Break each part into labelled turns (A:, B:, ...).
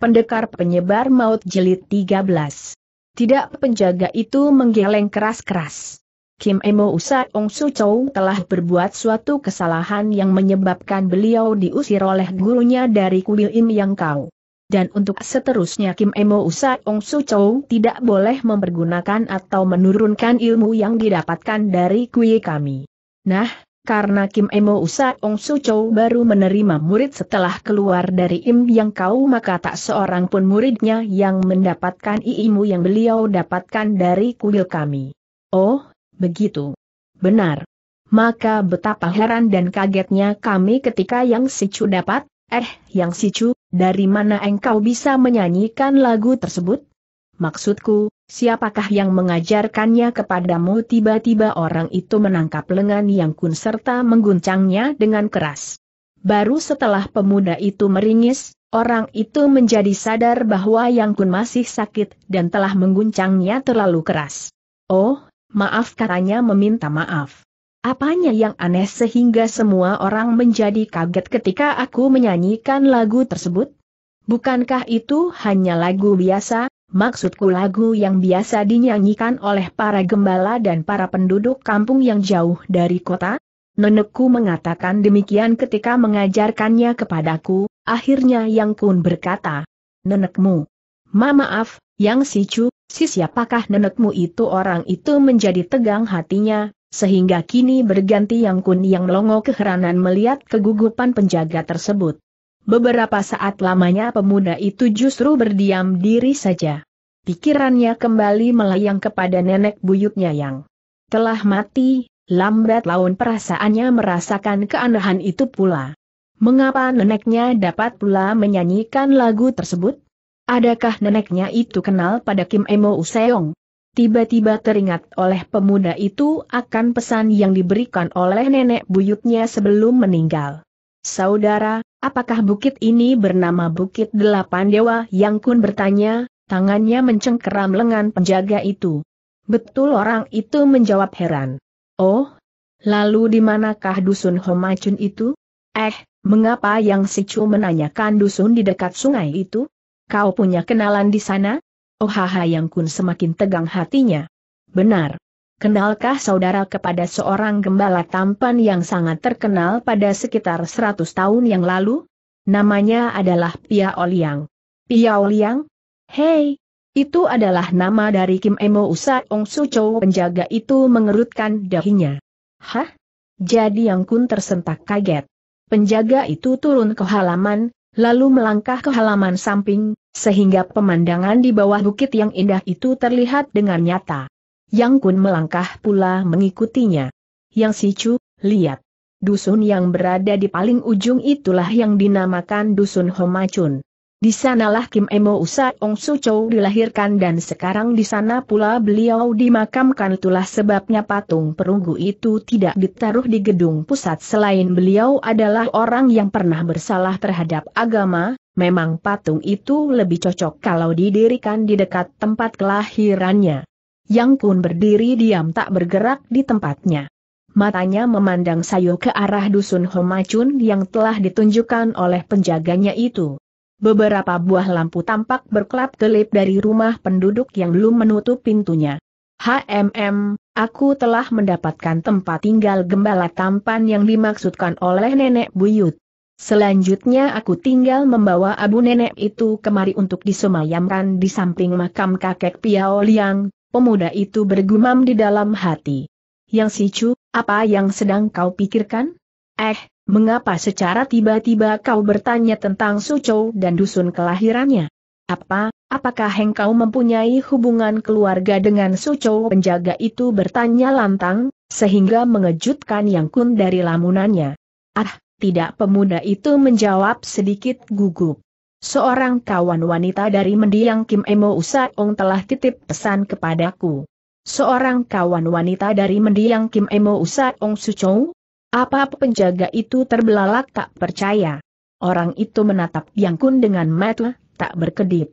A: Pendekar Penyebar Maut Jelit 13. Tidak penjaga itu menggeleng keras-keras. Kim Emo Usa Ong Su Chow telah berbuat suatu kesalahan yang menyebabkan beliau diusir oleh gurunya dari kuil Im Yang Kau. Dan untuk seterusnya Kim Emo Usa Ong Su Chow tidak boleh mempergunakan atau menurunkan ilmu yang didapatkan dari kuil kami. Nah, karena Kim Emo Usa Ong Su Chou baru menerima murid setelah keluar dari Im Yang Kau maka tak seorang pun muridnya yang mendapatkan ilmu yang beliau dapatkan dari kuil kami. Oh, begitu. Benar. Maka betapa heran dan kagetnya kami ketika yang si Chu dapat, eh, yang si Chu, dari mana engkau bisa menyanyikan lagu tersebut? Maksudku, siapakah yang mengajarkannya kepadamu tiba-tiba orang itu menangkap lengan Yang Kun serta mengguncangnya dengan keras. Baru setelah pemuda itu meringis, orang itu menjadi sadar bahwa Yang Kun masih sakit dan telah mengguncangnya terlalu keras. Oh, maaf katanya meminta maaf. Apanya yang aneh sehingga semua orang menjadi kaget ketika aku menyanyikan lagu tersebut? Bukankah itu hanya lagu biasa, Maksudku lagu yang biasa dinyanyikan oleh para gembala dan para penduduk kampung yang jauh dari kota? Nenekku mengatakan demikian ketika mengajarkannya kepadaku, akhirnya Yang Kun berkata, Nenekmu. Ma maaf, Yang Sicu, si siapakah nenekmu itu orang itu menjadi tegang hatinya, sehingga kini berganti Yang Kun yang longo keheranan melihat kegugupan penjaga tersebut. Beberapa saat lamanya pemuda itu justru berdiam diri saja. Pikirannya kembali melayang kepada nenek buyutnya yang telah mati, lambat laun perasaannya merasakan keanehan itu pula. Mengapa neneknya dapat pula menyanyikan lagu tersebut? Adakah neneknya itu kenal pada Kim Emo Useong? Tiba-tiba teringat oleh pemuda itu akan pesan yang diberikan oleh nenek buyutnya sebelum meninggal. Saudara, apakah bukit ini bernama Bukit Delapan Dewa Yang Kun bertanya, tangannya mencengkeram lengan penjaga itu. Betul orang itu menjawab heran. Oh, lalu di manakah dusun Homacun itu? Eh, mengapa yang si Chu menanyakan dusun di dekat sungai itu? Kau punya kenalan di sana? Oh haha Yang Kun semakin tegang hatinya. Benar, Kenalkah saudara kepada seorang gembala tampan yang sangat terkenal pada sekitar 100 tahun yang lalu? Namanya adalah Pia Oliang. Pia Oliang? Hei, itu adalah nama dari Kim Emo Usa Ong Su Chow penjaga itu mengerutkan dahinya. Hah? Jadi Yang Kun tersentak kaget. Penjaga itu turun ke halaman, lalu melangkah ke halaman samping, sehingga pemandangan di bawah bukit yang indah itu terlihat dengan nyata. Yang Kun melangkah pula mengikutinya. Yang Si Chu lihat. Dusun yang berada di paling ujung itulah yang dinamakan Dusun Homacun. Di sanalah Kim Emo Usa Ong Su Chou dilahirkan dan sekarang di sana pula beliau dimakamkan itulah sebabnya patung perunggu itu tidak ditaruh di gedung pusat selain beliau adalah orang yang pernah bersalah terhadap agama, memang patung itu lebih cocok kalau didirikan di dekat tempat kelahirannya. Yang pun berdiri diam tak bergerak di tempatnya. Matanya memandang sayu ke arah dusun Homacun yang telah ditunjukkan oleh penjaganya itu. Beberapa buah lampu tampak berkelap-kelip dari rumah penduduk yang belum menutup pintunya. HMM, aku telah mendapatkan tempat tinggal gembala tampan yang dimaksudkan oleh nenek buyut. Selanjutnya aku tinggal membawa abu nenek itu kemari untuk disemayamkan di samping makam kakek Piao Liang, Pemuda itu bergumam di dalam hati. Yang si Chu, apa yang sedang kau pikirkan? Eh, mengapa secara tiba-tiba kau bertanya tentang Su Chou dan dusun kelahirannya? Apa, apakah engkau mempunyai hubungan keluarga dengan Su Chou penjaga itu bertanya lantang, sehingga mengejutkan yang kun dari lamunannya. Ah, tidak pemuda itu menjawab sedikit gugup. Seorang kawan wanita dari mendiang Kim Emo Usaong telah titip pesan kepadaku. Seorang kawan wanita dari mendiang Kim Emo Usaong Sucong? Apa penjaga itu terbelalak tak percaya. Orang itu menatap Yang Kun dengan mata tak berkedip.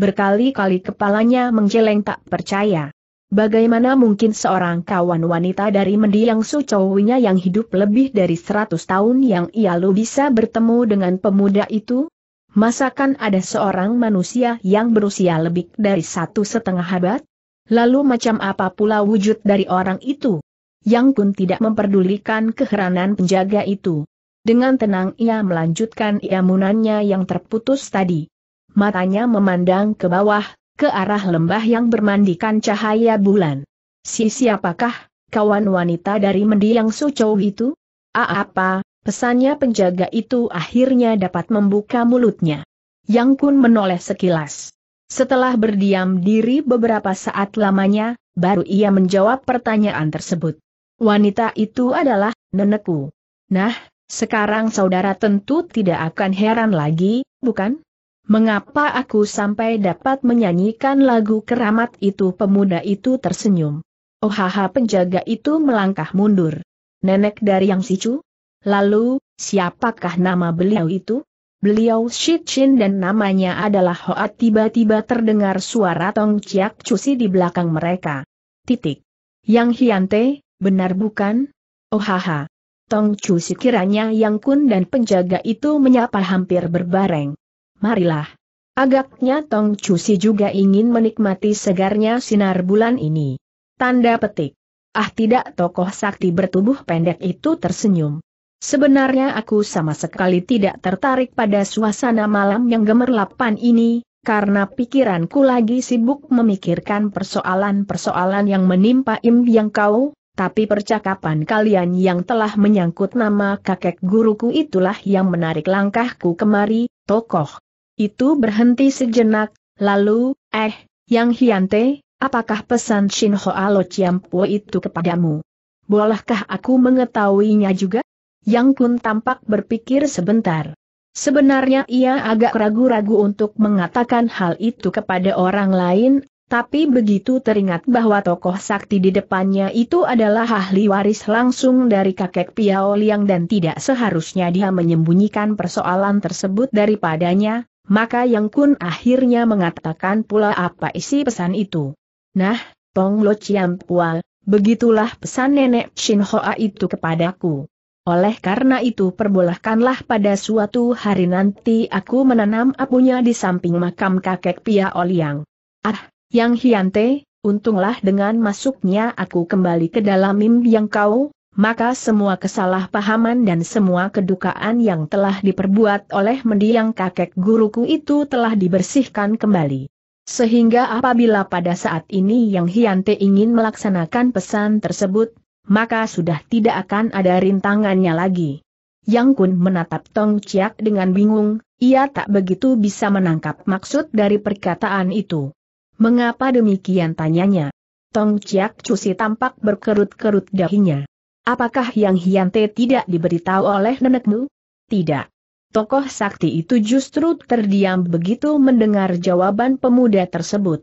A: Berkali-kali kepalanya menjeleng tak percaya. Bagaimana mungkin seorang kawan wanita dari mendiang Suchowinya yang hidup lebih dari 100 tahun yang ia lu bisa bertemu dengan pemuda itu? Masakan ada seorang manusia yang berusia lebih dari satu setengah abad? Lalu macam apa pula wujud dari orang itu? Yang pun tidak memperdulikan keheranan penjaga itu. Dengan tenang ia melanjutkan iamunannya yang terputus tadi. Matanya memandang ke bawah, ke arah lembah yang bermandikan cahaya bulan. Si siapakah, kawan wanita dari mendiang Sucou itu? A apa, Pesannya penjaga itu akhirnya dapat membuka mulutnya. Yang Kun menoleh sekilas. Setelah berdiam diri beberapa saat lamanya, baru ia menjawab pertanyaan tersebut. Wanita itu adalah nenekku. Nah, sekarang saudara tentu tidak akan heran lagi, bukan? Mengapa aku sampai dapat menyanyikan lagu keramat itu pemuda itu tersenyum. Ohaha penjaga itu melangkah mundur. Nenek dari Yang Sicu? Lalu, siapakah nama beliau itu? Beliau Shichin dan namanya adalah Hoat tiba-tiba terdengar suara Tong Chiak Cusi di belakang mereka. Titik. Yang Hiante, benar bukan? Oh haha. Tong Cusi kiranya Yang Kun dan penjaga itu menyapa hampir berbareng. Marilah. Agaknya Tong Cusi juga ingin menikmati segarnya sinar bulan ini. Tanda petik. Ah tidak tokoh sakti bertubuh pendek itu tersenyum. Sebenarnya aku sama sekali tidak tertarik pada suasana malam yang gemerlapan ini, karena pikiranku lagi sibuk memikirkan persoalan-persoalan yang menimpa Im yang kau, tapi percakapan kalian yang telah menyangkut nama kakek guruku itulah yang menarik langkahku kemari, tokoh. Itu berhenti sejenak, lalu, eh, yang hiante, apakah pesan Shin Hoa Lo Po itu kepadamu? Bolehkah aku mengetahuinya juga? Yang pun tampak berpikir sebentar. Sebenarnya ia agak ragu-ragu untuk mengatakan hal itu kepada orang lain, tapi begitu teringat bahwa tokoh sakti di depannya itu adalah ahli waris langsung dari kakek Piao Liang dan tidak seharusnya dia menyembunyikan persoalan tersebut daripadanya, maka Yang Kun akhirnya mengatakan pula apa isi pesan itu. Nah, Tong Lo Chiam Pual, Begitulah pesan nenek Shin Hoa itu kepadaku. Oleh karena itu perbolehkanlah pada suatu hari nanti aku menanam apunya di samping makam kakek Pia Oliang. Ah, Yang Hiante, untunglah dengan masuknya aku kembali ke dalam mim yang kau, maka semua kesalahpahaman dan semua kedukaan yang telah diperbuat oleh mendiang kakek guruku itu telah dibersihkan kembali. Sehingga apabila pada saat ini Yang Hiante ingin melaksanakan pesan tersebut, maka sudah tidak akan ada rintangannya lagi. Yang Kun menatap Tong Chiak dengan bingung, ia tak begitu bisa menangkap maksud dari perkataan itu. Mengapa demikian tanyanya? Tong Chiak Cusi tampak berkerut-kerut dahinya. Apakah yang Hyante tidak diberitahu oleh nenekmu? Tidak. Tokoh sakti itu justru terdiam begitu mendengar jawaban pemuda tersebut.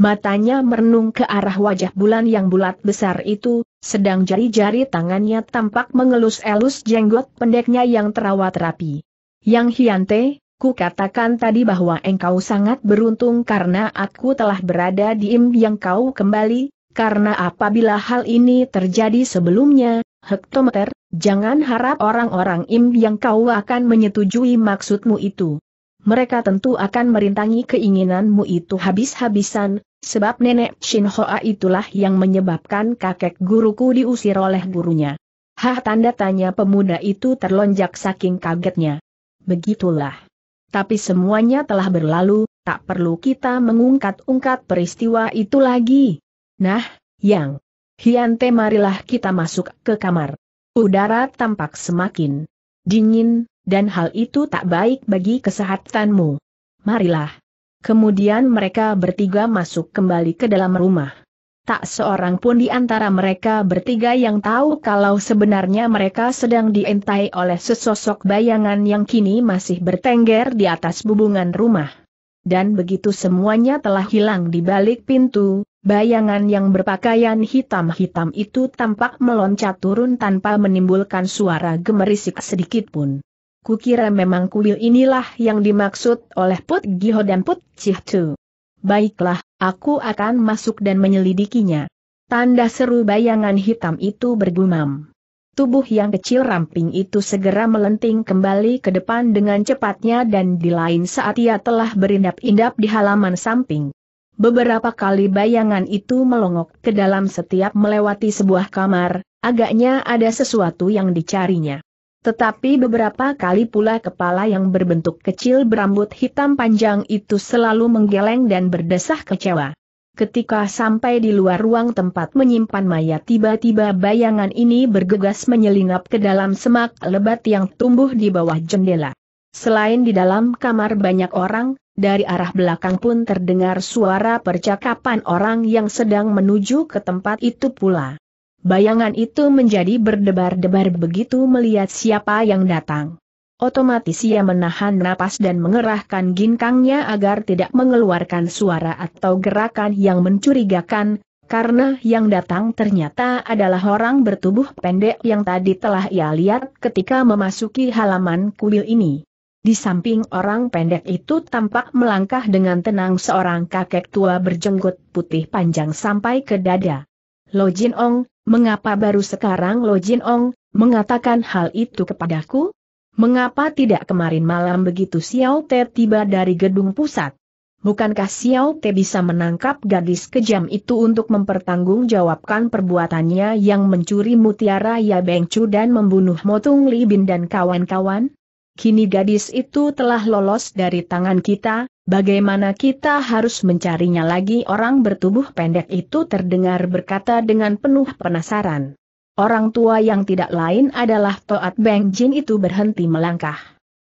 A: Matanya merenung ke arah wajah bulan yang bulat besar itu, sedang jari-jari tangannya tampak mengelus-elus jenggot pendeknya yang terawat rapi. Yang Hyante, ku katakan tadi bahwa engkau sangat beruntung karena aku telah berada di im yang kau kembali, karena apabila hal ini terjadi sebelumnya, hektometer, jangan harap orang-orang im yang kau akan menyetujui maksudmu itu. Mereka tentu akan merintangi keinginanmu itu habis-habisan, Sebab nenek Shin Hoa itulah yang menyebabkan kakek guruku diusir oleh gurunya. Hah tanda tanya pemuda itu terlonjak saking kagetnya. Begitulah. Tapi semuanya telah berlalu, tak perlu kita mengungkat-ungkat peristiwa itu lagi. Nah, yang. Hiante marilah kita masuk ke kamar. Udara tampak semakin dingin, dan hal itu tak baik bagi kesehatanmu. Marilah. Kemudian mereka bertiga masuk kembali ke dalam rumah. Tak seorang pun di antara mereka bertiga yang tahu kalau sebenarnya mereka sedang diintai oleh sesosok bayangan yang kini masih bertengger di atas bubungan rumah. Dan begitu semuanya telah hilang di balik pintu, bayangan yang berpakaian hitam-hitam itu tampak meloncat turun tanpa menimbulkan suara gemerisik sedikitpun. Kukira memang kuil inilah yang dimaksud oleh Put Giho dan Put Cihtu. Baiklah, aku akan masuk dan menyelidikinya. Tanda seru bayangan hitam itu bergumam. Tubuh yang kecil ramping itu segera melenting kembali ke depan dengan cepatnya dan di lain saat ia telah berindap-indap di halaman samping. Beberapa kali bayangan itu melongok ke dalam setiap melewati sebuah kamar, agaknya ada sesuatu yang dicarinya. Tetapi beberapa kali pula kepala yang berbentuk kecil berambut hitam panjang itu selalu menggeleng dan berdesah kecewa. Ketika sampai di luar ruang tempat menyimpan mayat tiba-tiba bayangan ini bergegas menyelinap ke dalam semak lebat yang tumbuh di bawah jendela. Selain di dalam kamar banyak orang, dari arah belakang pun terdengar suara percakapan orang yang sedang menuju ke tempat itu pula. Bayangan itu menjadi berdebar-debar begitu melihat siapa yang datang. Otomatis ia menahan napas dan mengerahkan ginkangnya agar tidak mengeluarkan suara atau gerakan yang mencurigakan, karena yang datang ternyata adalah orang bertubuh pendek yang tadi telah ia lihat ketika memasuki halaman kuil ini. Di samping orang pendek itu tampak melangkah dengan tenang seorang kakek tua berjenggot putih panjang sampai ke dada. Lo Jin Ong, Mengapa baru sekarang Lo Jin Ong mengatakan hal itu kepadaku? Mengapa tidak kemarin malam begitu Xiao Te tiba dari gedung pusat? Bukankah Xiao Te bisa menangkap gadis kejam itu untuk mempertanggungjawabkan perbuatannya yang mencuri mutiara Ya Beng Chu dan membunuh Motung Li Bin dan kawan-kawan? Kini gadis itu telah lolos dari tangan kita, Bagaimana kita harus mencarinya lagi orang bertubuh pendek itu terdengar berkata dengan penuh penasaran. Orang tua yang tidak lain adalah Toat Beng Jin itu berhenti melangkah.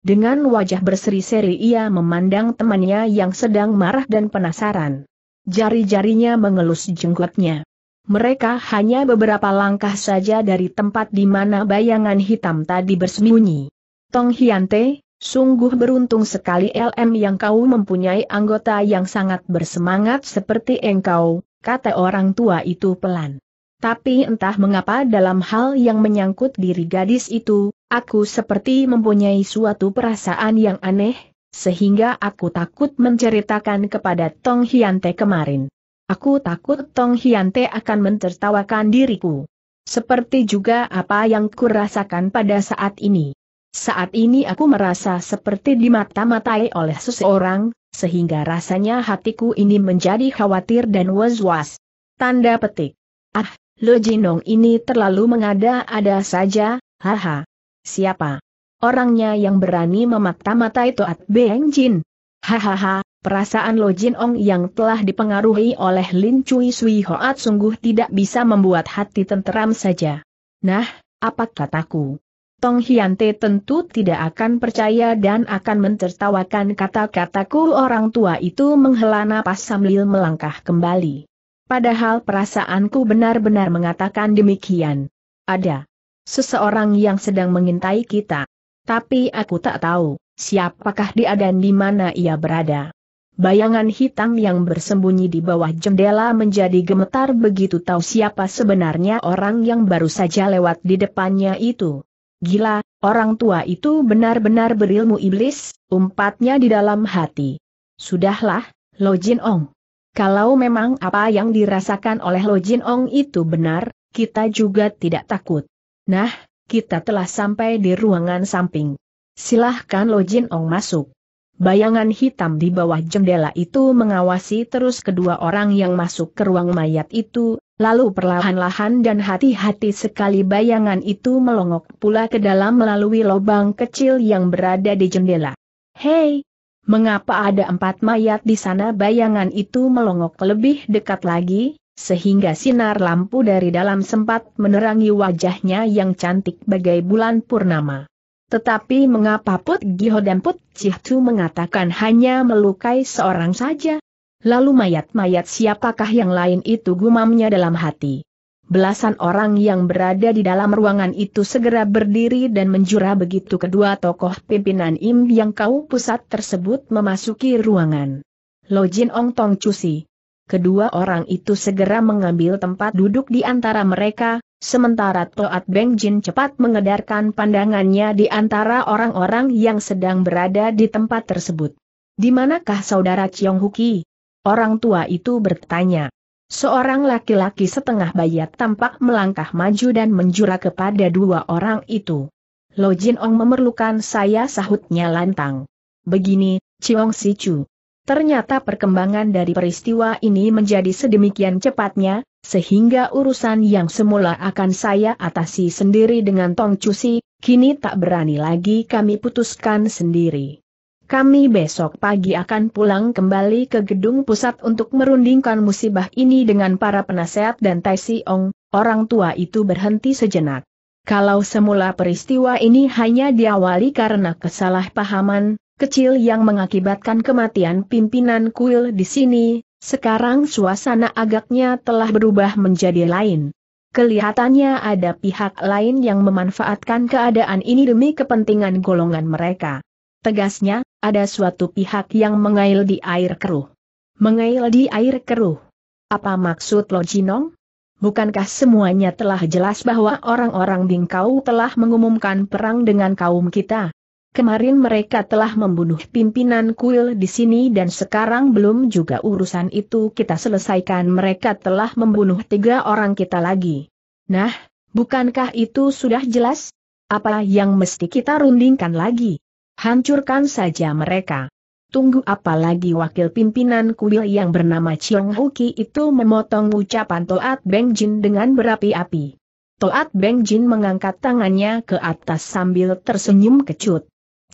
A: Dengan wajah berseri-seri ia memandang temannya yang sedang marah dan penasaran. Jari-jarinya mengelus jenggotnya. Mereka hanya beberapa langkah saja dari tempat di mana bayangan hitam tadi bersembunyi. Tong Hyante, Sungguh beruntung sekali LM yang kau mempunyai anggota yang sangat bersemangat seperti engkau, kata orang tua itu pelan. Tapi entah mengapa dalam hal yang menyangkut diri gadis itu, aku seperti mempunyai suatu perasaan yang aneh, sehingga aku takut menceritakan kepada Tong Hyante kemarin. Aku takut Tong Hyante akan mentertawakan diriku. Seperti juga apa yang kurasakan pada saat ini. Saat ini aku merasa seperti dimata-matai oleh seseorang, sehingga rasanya hatiku ini menjadi khawatir dan was-was. Tanda petik. Ah, Lo Jinong ini terlalu mengada-ada saja, haha. Siapa? Orangnya yang berani memata-matai Toat Beng Jin. Hahaha, perasaan Lo Jinong yang telah dipengaruhi oleh Lin Cui Sui Hoat sungguh tidak bisa membuat hati tenteram saja. Nah, apa kataku? Tong Hyante tentu tidak akan percaya dan akan mentertawakan kata-kataku orang tua itu menghela napas sambil melangkah kembali. Padahal perasaanku benar-benar mengatakan demikian. Ada seseorang yang sedang mengintai kita. Tapi aku tak tahu siapakah dia dan di mana ia berada. Bayangan hitam yang bersembunyi di bawah jendela menjadi gemetar begitu tahu siapa sebenarnya orang yang baru saja lewat di depannya itu. Gila, orang tua itu benar-benar berilmu iblis, umpatnya di dalam hati. Sudahlah, Lo Jin Ong. Kalau memang apa yang dirasakan oleh Lo Jin Ong itu benar, kita juga tidak takut. Nah, kita telah sampai di ruangan samping. Silahkan Lo Jin Ong masuk. Bayangan hitam di bawah jendela itu mengawasi terus kedua orang yang masuk ke ruang mayat itu, lalu perlahan-lahan dan hati-hati sekali bayangan itu melongok pula ke dalam melalui lubang kecil yang berada di jendela. Hei! Mengapa ada empat mayat di sana bayangan itu melongok lebih dekat lagi, sehingga sinar lampu dari dalam sempat menerangi wajahnya yang cantik bagai bulan purnama. Tetapi mengapa Put Giho dan Put Cihtu mengatakan hanya melukai seorang saja? Lalu mayat-mayat siapakah yang lain itu gumamnya dalam hati? Belasan orang yang berada di dalam ruangan itu segera berdiri dan menjura begitu kedua tokoh pimpinan Im yang kau pusat tersebut memasuki ruangan. Lojin Ong Tong Cusi kedua orang itu segera mengambil tempat duduk di antara mereka, sementara Toat Beng Jin cepat mengedarkan pandangannya di antara orang-orang yang sedang berada di tempat tersebut. Di manakah saudara Chiong Huki? Orang tua itu bertanya. Seorang laki-laki setengah bayat tampak melangkah maju dan menjura kepada dua orang itu. Lo Jin Ong memerlukan saya sahutnya lantang. Begini, Chiong Chu. Ternyata perkembangan dari peristiwa ini menjadi sedemikian cepatnya, sehingga urusan yang semula akan saya atasi sendiri dengan Tong Cusi, kini tak berani lagi kami putuskan sendiri. Kami besok pagi akan pulang kembali ke gedung pusat untuk merundingkan musibah ini dengan para penasehat dan Tai Ong. orang tua itu berhenti sejenak. Kalau semula peristiwa ini hanya diawali karena kesalahpahaman, kecil yang mengakibatkan kematian pimpinan kuil di sini, sekarang suasana agaknya telah berubah menjadi lain. Kelihatannya ada pihak lain yang memanfaatkan keadaan ini demi kepentingan golongan mereka. Tegasnya, ada suatu pihak yang mengail di air keruh. Mengail di air keruh. Apa maksud lo Jinong? Bukankah semuanya telah jelas bahwa orang-orang Bingkau telah mengumumkan perang dengan kaum kita? Kemarin mereka telah membunuh pimpinan kuil di sini dan sekarang belum juga urusan itu kita selesaikan mereka telah membunuh tiga orang kita lagi. Nah, bukankah itu sudah jelas? Apa yang mesti kita rundingkan lagi? Hancurkan saja mereka. Tunggu apalagi wakil pimpinan kuil yang bernama Chiong Huki itu memotong ucapan Toat Beng Jin dengan berapi-api. Toat Beng Jin mengangkat tangannya ke atas sambil tersenyum kecut.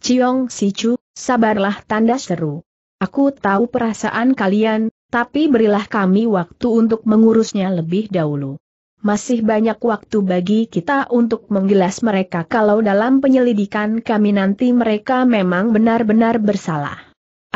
A: Ciong Chu, sabarlah tanda seru. Aku tahu perasaan kalian, tapi berilah kami waktu untuk mengurusnya lebih dahulu. Masih banyak waktu bagi kita untuk menggelas mereka kalau dalam penyelidikan kami nanti mereka memang benar-benar bersalah.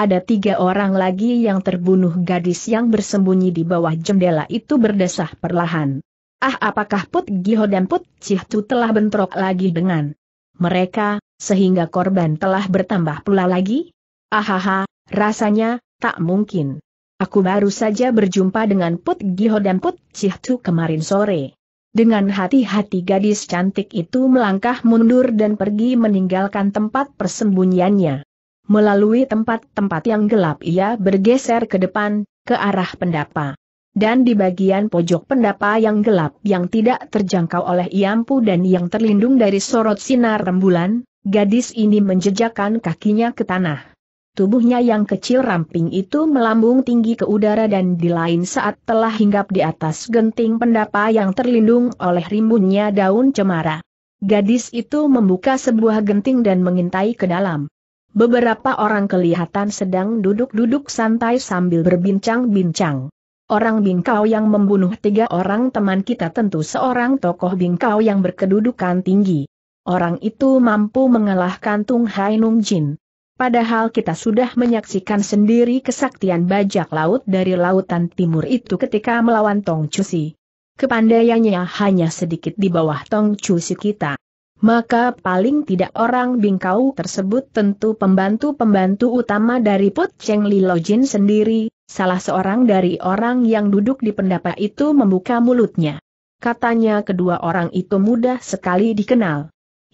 A: Ada tiga orang lagi yang terbunuh gadis yang bersembunyi di bawah jendela itu berdesah perlahan. Ah apakah Put Giho dan Put Cihtu telah bentrok lagi dengan mereka, sehingga korban telah bertambah pula lagi? Ahaha, rasanya, tak mungkin. Aku baru saja berjumpa dengan Put Giho dan Put Cihtu kemarin sore. Dengan hati-hati gadis cantik itu melangkah mundur dan pergi meninggalkan tempat persembunyiannya. Melalui tempat-tempat yang gelap ia bergeser ke depan, ke arah pendapa. Dan di bagian pojok pendapa yang gelap yang tidak terjangkau oleh Iampu dan yang terlindung dari sorot sinar rembulan, Gadis ini menjejakkan kakinya ke tanah. Tubuhnya yang kecil ramping itu melambung tinggi ke udara dan di lain saat telah hinggap di atas genting pendapa yang terlindung oleh rimbunnya daun cemara. Gadis itu membuka sebuah genting dan mengintai ke dalam. Beberapa orang kelihatan sedang duduk-duduk santai sambil berbincang-bincang. Orang bingkau yang membunuh tiga orang teman kita tentu seorang tokoh bingkau yang berkedudukan tinggi orang itu mampu mengalahkan Tung Hai Nung Jin. Padahal kita sudah menyaksikan sendiri kesaktian bajak laut dari lautan timur itu ketika melawan Tong Cusi. Kepandaiannya hanya sedikit di bawah Tong Cusi kita maka paling tidak orang bingkau tersebut tentu pembantu-pembantu utama dari Put Cheng Li Lo Jin sendiri, salah seorang dari orang yang duduk di pendapa itu membuka mulutnya. Katanya kedua orang itu mudah sekali dikenal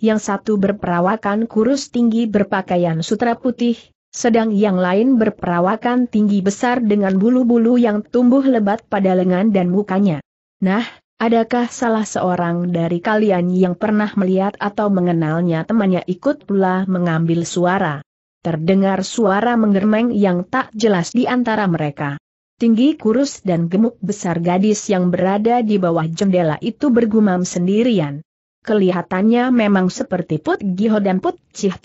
A: yang satu berperawakan kurus tinggi berpakaian sutra putih, sedang yang lain berperawakan tinggi besar dengan bulu-bulu yang tumbuh lebat pada lengan dan mukanya. Nah, adakah salah seorang dari kalian yang pernah melihat atau mengenalnya temannya ikut pula mengambil suara? Terdengar suara menggermeng yang tak jelas di antara mereka. Tinggi kurus dan gemuk besar gadis yang berada di bawah jendela itu bergumam sendirian. Kelihatannya memang seperti Put Giho dan Put Chih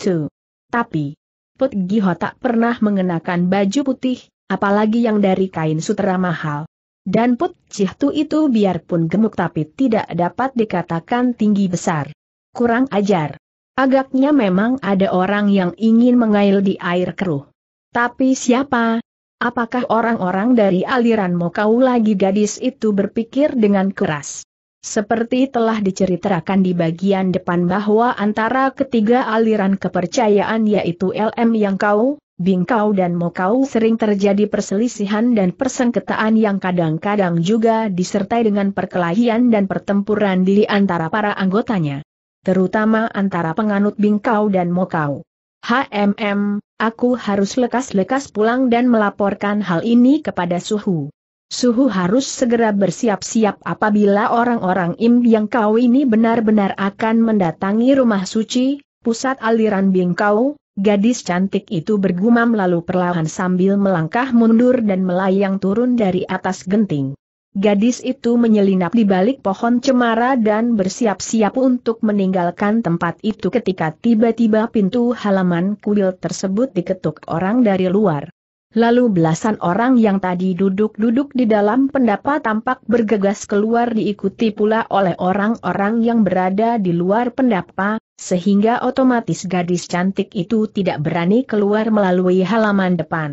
A: Tapi, Put Giho tak pernah mengenakan baju putih, apalagi yang dari kain sutra mahal. Dan Put Chih itu biarpun gemuk tapi tidak dapat dikatakan tinggi besar. Kurang ajar. Agaknya memang ada orang yang ingin mengail di air keruh. Tapi siapa? Apakah orang-orang dari aliran Mokau lagi gadis itu berpikir dengan keras? Seperti telah diceritakan di bagian depan bahwa antara ketiga aliran kepercayaan yaitu LM yang kau, Bingkau dan Mokau sering terjadi perselisihan dan persengketaan yang kadang-kadang juga disertai dengan perkelahian dan pertempuran di antara para anggotanya. Terutama antara penganut Bingkau dan Mokau. HMM, aku harus lekas-lekas pulang dan melaporkan hal ini kepada Suhu. Suhu harus segera bersiap-siap apabila orang-orang Im yang kau ini benar-benar akan mendatangi rumah suci, pusat aliran bingkau, gadis cantik itu bergumam lalu perlahan sambil melangkah mundur dan melayang turun dari atas genting. Gadis itu menyelinap di balik pohon cemara dan bersiap-siap untuk meninggalkan tempat itu ketika tiba-tiba pintu halaman kuil tersebut diketuk orang dari luar. Lalu belasan orang yang tadi duduk-duduk di dalam pendapat tampak bergegas keluar diikuti pula oleh orang-orang yang berada di luar pendapa, sehingga otomatis gadis cantik itu tidak berani keluar melalui halaman depan.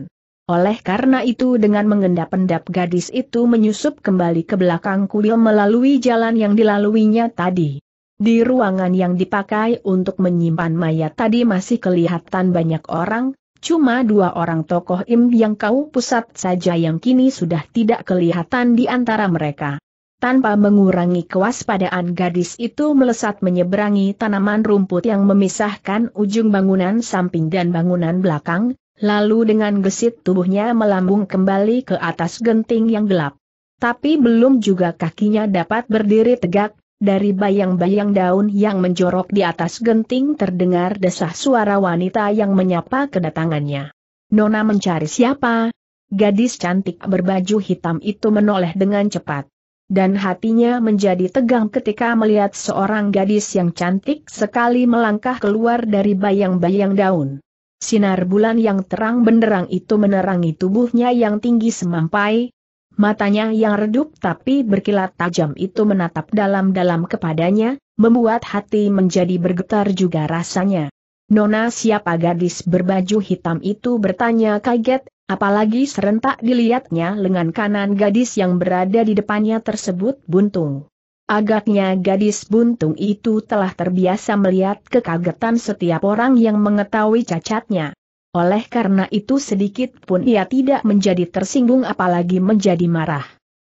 A: Oleh karena itu dengan mengendap-endap gadis itu menyusup kembali ke belakang kuil melalui jalan yang dilaluinya tadi. Di ruangan yang dipakai untuk menyimpan mayat tadi masih kelihatan banyak orang, Cuma dua orang tokoh Im yang kau pusat saja yang kini sudah tidak kelihatan di antara mereka. Tanpa mengurangi kewaspadaan gadis itu melesat menyeberangi tanaman rumput yang memisahkan ujung bangunan samping dan bangunan belakang, lalu dengan gesit tubuhnya melambung kembali ke atas genting yang gelap. Tapi belum juga kakinya dapat berdiri tegak, dari bayang-bayang daun yang menjorok di atas genting terdengar desah suara wanita yang menyapa kedatangannya. Nona mencari siapa? Gadis cantik berbaju hitam itu menoleh dengan cepat. Dan hatinya menjadi tegang ketika melihat seorang gadis yang cantik sekali melangkah keluar dari bayang-bayang daun. Sinar bulan yang terang benderang itu menerangi tubuhnya yang tinggi semampai, Matanya yang redup tapi berkilat tajam itu menatap dalam-dalam kepadanya, membuat hati menjadi bergetar juga rasanya. Nona siapa gadis berbaju hitam itu bertanya kaget, apalagi serentak dilihatnya lengan kanan gadis yang berada di depannya tersebut buntung. Agaknya gadis buntung itu telah terbiasa melihat kekagetan setiap orang yang mengetahui cacatnya. Oleh karena itu sedikit pun ia tidak menjadi tersinggung apalagi menjadi marah.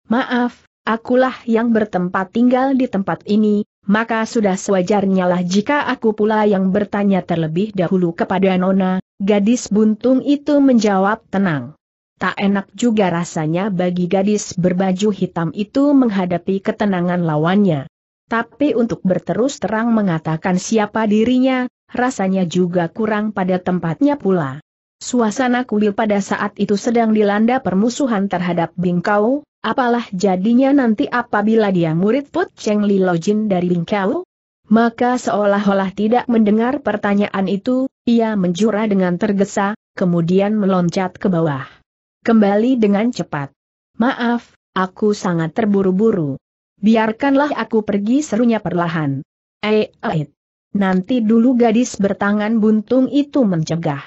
A: Maaf, akulah yang bertempat tinggal di tempat ini, maka sudah sewajarnya lah jika aku pula yang bertanya terlebih dahulu kepada Nona, gadis buntung itu menjawab tenang. Tak enak juga rasanya bagi gadis berbaju hitam itu menghadapi ketenangan lawannya. Tapi untuk berterus terang mengatakan siapa dirinya, rasanya juga kurang pada tempatnya pula. Suasana kuil pada saat itu sedang dilanda permusuhan terhadap Bingkau, apalah jadinya nanti apabila dia murid Put Cheng Li Lojin dari Bingkau? Maka seolah-olah tidak mendengar pertanyaan itu, ia menjura dengan tergesa, kemudian meloncat ke bawah. Kembali dengan cepat. Maaf, aku sangat terburu-buru. Biarkanlah aku pergi serunya perlahan. eh. eh, eh. Nanti dulu gadis bertangan buntung itu mencegah.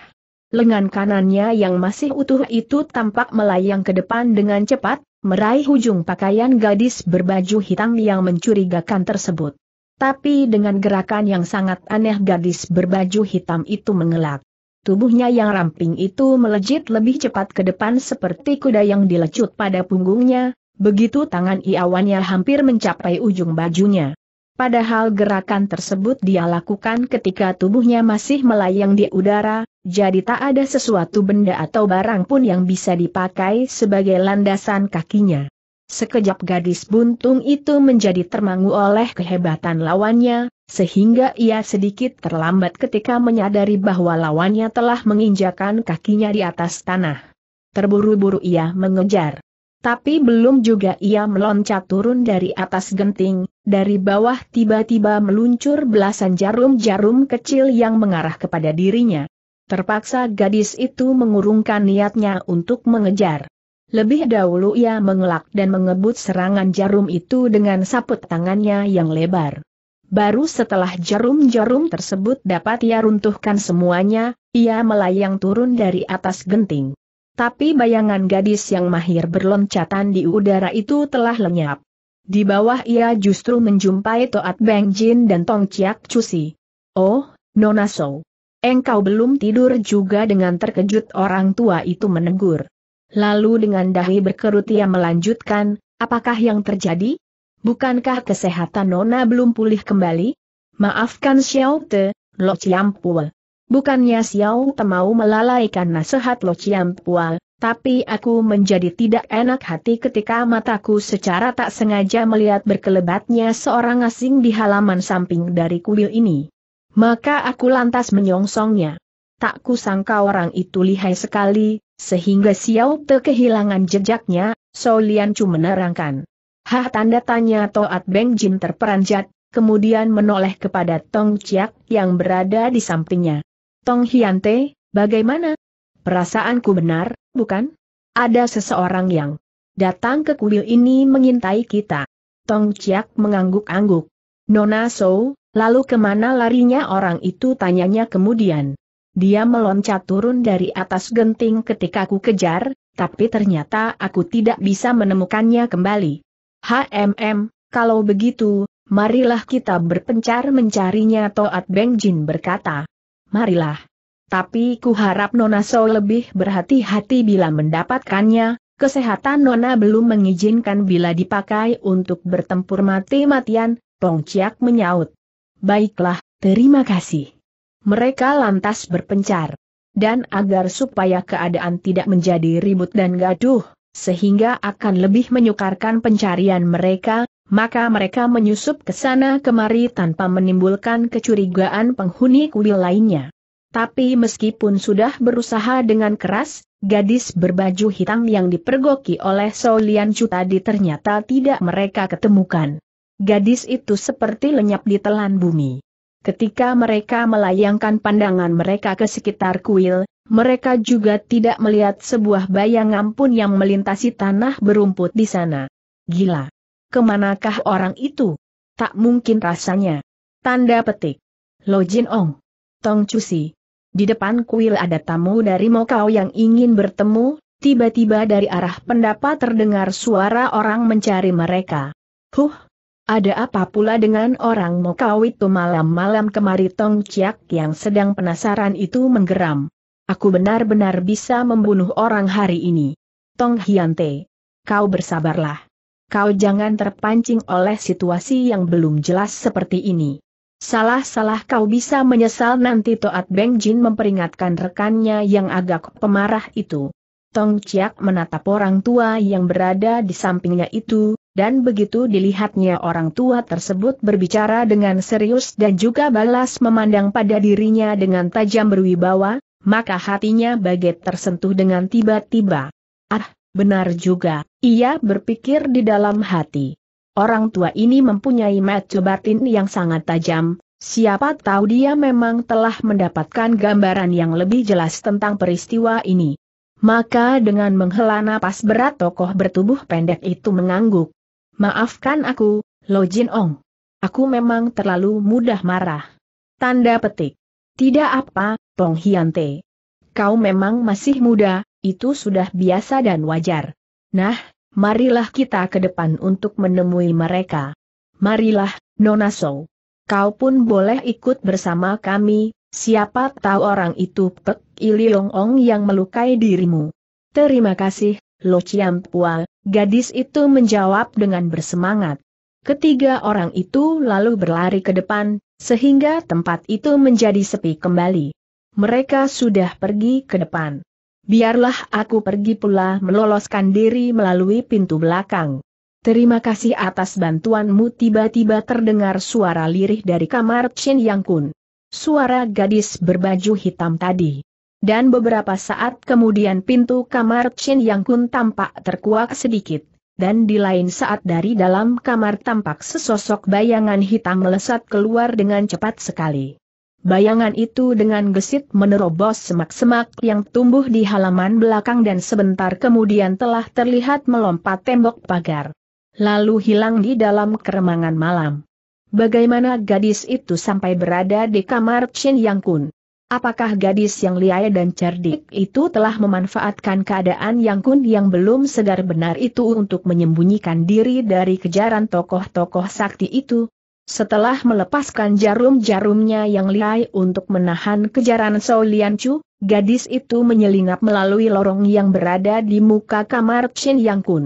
A: Lengan kanannya yang masih utuh itu tampak melayang ke depan dengan cepat, meraih ujung pakaian gadis berbaju hitam yang mencurigakan tersebut. Tapi dengan gerakan yang sangat aneh gadis berbaju hitam itu mengelak. Tubuhnya yang ramping itu melejit lebih cepat ke depan seperti kuda yang dilecut pada punggungnya, begitu tangan iawannya hampir mencapai ujung bajunya. Padahal gerakan tersebut dia lakukan ketika tubuhnya masih melayang di udara, jadi tak ada sesuatu benda atau barang pun yang bisa dipakai sebagai landasan kakinya. Sekejap gadis buntung itu menjadi termangu oleh kehebatan lawannya, sehingga ia sedikit terlambat ketika menyadari bahwa lawannya telah menginjakan kakinya di atas tanah. Terburu-buru ia mengejar. Tapi belum juga ia meloncat turun dari atas genting, dari bawah tiba-tiba meluncur belasan jarum-jarum kecil yang mengarah kepada dirinya. Terpaksa gadis itu mengurungkan niatnya untuk mengejar. Lebih dahulu ia mengelak dan mengebut serangan jarum itu dengan saput tangannya yang lebar. Baru setelah jarum-jarum tersebut dapat ia runtuhkan semuanya, ia melayang turun dari atas genting. Tapi bayangan gadis yang mahir berloncatan di udara itu telah lenyap. Di bawah ia justru menjumpai Toat Beng Jin dan Tong Chiak Cusi. Oh, Nona So, Engkau belum tidur juga dengan terkejut orang tua itu menegur. Lalu dengan dahi berkerut ia melanjutkan, apakah yang terjadi? Bukankah kesehatan Nona belum pulih kembali? Maafkan Xiao Te, Lo Chiampul. Bukannya Xiao Temau melalaikan nasihat Lo Chiam Pual, tapi aku menjadi tidak enak hati ketika mataku secara tak sengaja melihat berkelebatnya seorang asing di halaman samping dari kuil ini. Maka aku lantas menyongsongnya. Tak kusangka orang itu lihai sekali, sehingga Xiao Te kehilangan jejaknya, So Lian Chu menerangkan. Hah tanda tanya Toat Beng Jin terperanjat, kemudian menoleh kepada Tong Chiak yang berada di sampingnya. Tong Hyante, bagaimana? Perasaanku benar, bukan? Ada seseorang yang datang ke kuil ini mengintai kita. Tong Ciak mengangguk-angguk. Nona So, lalu kemana larinya orang itu tanyanya kemudian. Dia meloncat turun dari atas genting ketika aku kejar, tapi ternyata aku tidak bisa menemukannya kembali. HMM, kalau begitu, marilah kita berpencar mencarinya Toat Beng Jin berkata marilah. Tapi ku harap Nona So lebih berhati-hati bila mendapatkannya, kesehatan Nona belum mengizinkan bila dipakai untuk bertempur mati-matian, Tong Chiak menyaut. Baiklah, terima kasih. Mereka lantas berpencar. Dan agar supaya keadaan tidak menjadi ribut dan gaduh, sehingga akan lebih menyukarkan pencarian mereka, maka mereka menyusup ke sana kemari tanpa menimbulkan kecurigaan penghuni kuil lainnya. Tapi meskipun sudah berusaha dengan keras, gadis berbaju hitam yang dipergoki oleh Solian Chu tadi ternyata tidak mereka ketemukan. Gadis itu seperti lenyap di telan bumi. Ketika mereka melayangkan pandangan mereka ke sekitar kuil, mereka juga tidak melihat sebuah bayangan pun yang melintasi tanah berumput di sana. Gila. Kemanakah orang itu? Tak mungkin rasanya. Tanda petik. Lo Jin Ong. Tong Cusi. Di depan kuil ada tamu dari Mokau yang ingin bertemu, tiba-tiba dari arah pendapat terdengar suara orang mencari mereka. Huh, ada apa pula dengan orang Mokau itu malam-malam kemari Tong Chiak yang sedang penasaran itu menggeram. Aku benar-benar bisa membunuh orang hari ini. Tong Hyante. Kau bersabarlah. Kau jangan terpancing oleh situasi yang belum jelas seperti ini. Salah-salah kau bisa menyesal nanti Toat Beng Jin memperingatkan rekannya yang agak pemarah itu. Tong Chiak menatap orang tua yang berada di sampingnya itu, dan begitu dilihatnya orang tua tersebut berbicara dengan serius dan juga balas memandang pada dirinya dengan tajam berwibawa, maka hatinya baget tersentuh dengan tiba-tiba. Ah, Benar juga, ia berpikir di dalam hati. Orang tua ini mempunyai mata batin yang sangat tajam, siapa tahu dia memang telah mendapatkan gambaran yang lebih jelas tentang peristiwa ini. Maka dengan menghela napas berat tokoh bertubuh pendek itu mengangguk. Maafkan aku, Lo Jin Ong. Aku memang terlalu mudah marah. Tanda petik. Tidak apa, Tong Hyante. Kau memang masih muda, itu sudah biasa dan wajar. Nah, marilah kita ke depan untuk menemui mereka. Marilah, Nona So. Kau pun boleh ikut bersama kami, siapa tahu orang itu Pek Iliong Ong yang melukai dirimu. Terima kasih, Lo Ciampua, gadis itu menjawab dengan bersemangat. Ketiga orang itu lalu berlari ke depan, sehingga tempat itu menjadi sepi kembali. Mereka sudah pergi ke depan. Biarlah aku pergi pula meloloskan diri melalui pintu belakang. Terima kasih atas bantuanmu tiba-tiba terdengar suara lirih dari kamar Chen Yang Kun. Suara gadis berbaju hitam tadi. Dan beberapa saat kemudian pintu kamar Chen Yang Kun tampak terkuak sedikit, dan di lain saat dari dalam kamar tampak sesosok bayangan hitam melesat keluar dengan cepat sekali bayangan itu dengan gesit menerobos semak-semak yang tumbuh di halaman belakang dan sebentar kemudian telah terlihat melompat tembok pagar. Lalu hilang di dalam keremangan malam. Bagaimana gadis itu sampai berada di kamar Chin Yang Kun? Apakah gadis yang liai dan cerdik itu telah memanfaatkan keadaan Yang Kun yang belum segar benar itu untuk menyembunyikan diri dari kejaran tokoh-tokoh sakti itu? Setelah melepaskan jarum-jarumnya yang lihai untuk menahan kejaran Sao Lian Chu, gadis itu menyelinap melalui lorong yang berada di muka kamar Chin Yang Kun.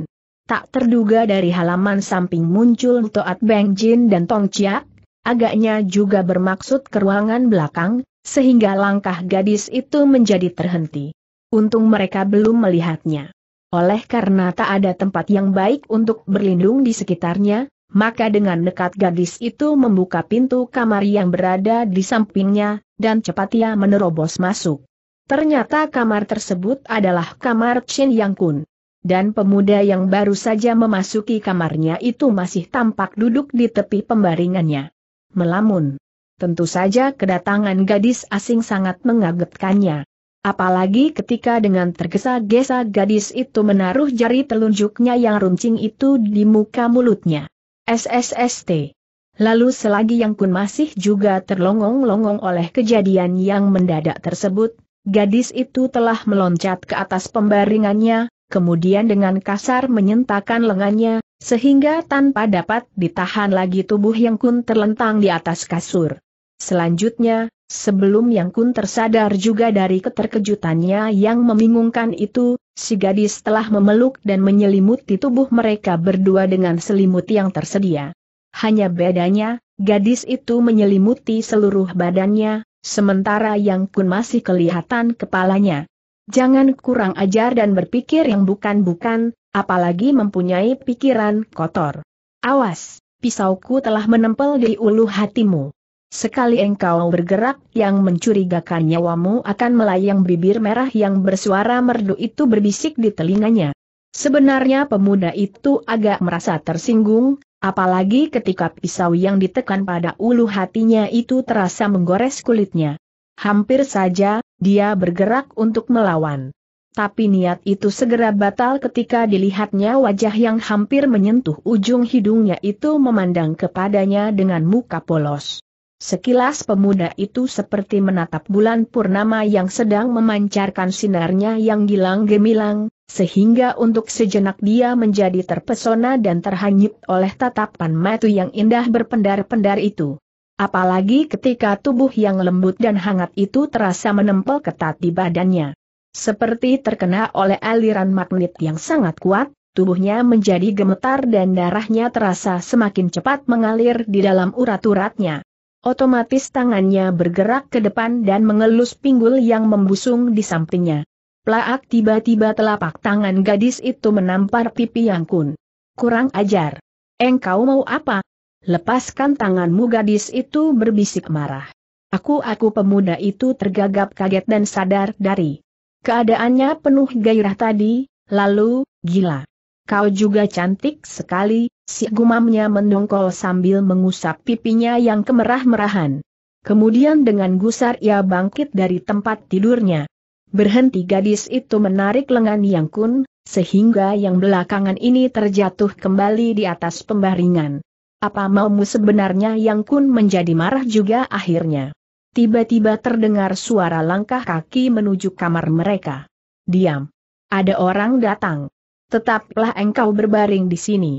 A: Tak terduga dari halaman samping muncul Toat Beng Jin dan Tong Chia, agaknya juga bermaksud ke ruangan belakang, sehingga langkah gadis itu menjadi terhenti. Untung mereka belum melihatnya. Oleh karena tak ada tempat yang baik untuk berlindung di sekitarnya, maka dengan nekat gadis itu membuka pintu kamar yang berada di sampingnya, dan cepat ia menerobos masuk. Ternyata kamar tersebut adalah kamar Chen Yang Kun. Dan pemuda yang baru saja memasuki kamarnya itu masih tampak duduk di tepi pembaringannya. Melamun. Tentu saja kedatangan gadis asing sangat mengagetkannya. Apalagi ketika dengan tergesa-gesa gadis itu menaruh jari telunjuknya yang runcing itu di muka mulutnya. SSST. Lalu selagi Yang Kun masih juga terlongong-longong oleh kejadian yang mendadak tersebut, gadis itu telah meloncat ke atas pembaringannya, kemudian dengan kasar menyentakan lengannya, sehingga tanpa dapat ditahan lagi tubuh Yang Kun terlentang di atas kasur. Selanjutnya, sebelum Yang Kun tersadar juga dari keterkejutannya yang membingungkan itu, si gadis telah memeluk dan menyelimuti tubuh mereka berdua dengan selimut yang tersedia. Hanya bedanya, gadis itu menyelimuti seluruh badannya, sementara yang kun masih kelihatan kepalanya. Jangan kurang ajar dan berpikir yang bukan-bukan, apalagi mempunyai pikiran kotor. Awas, pisauku telah menempel di ulu hatimu. Sekali engkau bergerak yang mencurigakan nyawamu akan melayang bibir merah yang bersuara merdu itu berbisik di telinganya. Sebenarnya pemuda itu agak merasa tersinggung, apalagi ketika pisau yang ditekan pada ulu hatinya itu terasa menggores kulitnya. Hampir saja, dia bergerak untuk melawan. Tapi niat itu segera batal ketika dilihatnya wajah yang hampir menyentuh ujung hidungnya itu memandang kepadanya dengan muka polos. Sekilas pemuda itu seperti menatap bulan purnama yang sedang memancarkan sinarnya yang gilang gemilang, sehingga untuk sejenak dia menjadi terpesona dan terhanyut oleh tatapan mata yang indah berpendar-pendar itu. Apalagi ketika tubuh yang lembut dan hangat itu terasa menempel ketat di badannya. Seperti terkena oleh aliran magnet yang sangat kuat, tubuhnya menjadi gemetar dan darahnya terasa semakin cepat mengalir di dalam urat-uratnya. Otomatis tangannya bergerak ke depan dan mengelus pinggul yang membusung di sampingnya. Plaak tiba-tiba telapak tangan gadis itu menampar pipi yang kun. Kurang ajar. Engkau mau apa? Lepaskan tanganmu gadis itu berbisik marah. Aku-aku pemuda itu tergagap kaget dan sadar dari keadaannya penuh gairah tadi, lalu, gila. Kau juga cantik sekali, Si gumamnya mendongkol sambil mengusap pipinya yang kemerah-merahan. Kemudian dengan gusar ia bangkit dari tempat tidurnya. Berhenti gadis itu menarik lengan yang kun, sehingga yang belakangan ini terjatuh kembali di atas pembaringan. Apa maumu sebenarnya yang kun menjadi marah juga akhirnya. Tiba-tiba terdengar suara langkah kaki menuju kamar mereka. Diam. Ada orang datang. Tetaplah engkau berbaring di sini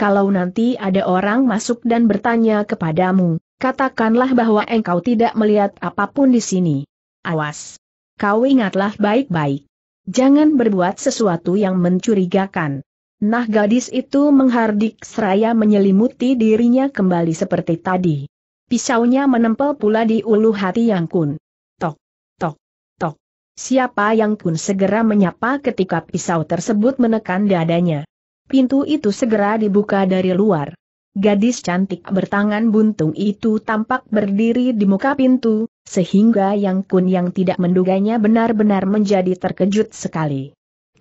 A: kalau nanti ada orang masuk dan bertanya kepadamu, katakanlah bahwa engkau tidak melihat apapun di sini. Awas! Kau ingatlah baik-baik. Jangan berbuat sesuatu yang mencurigakan. Nah gadis itu menghardik seraya menyelimuti dirinya kembali seperti tadi. Pisaunya menempel pula di ulu hati yang kun. Tok, tok, tok. Siapa yang kun segera menyapa ketika pisau tersebut menekan dadanya. Pintu itu segera dibuka dari luar. Gadis cantik bertangan buntung itu tampak berdiri di muka pintu, sehingga Yang Kun yang tidak menduganya benar-benar menjadi terkejut sekali.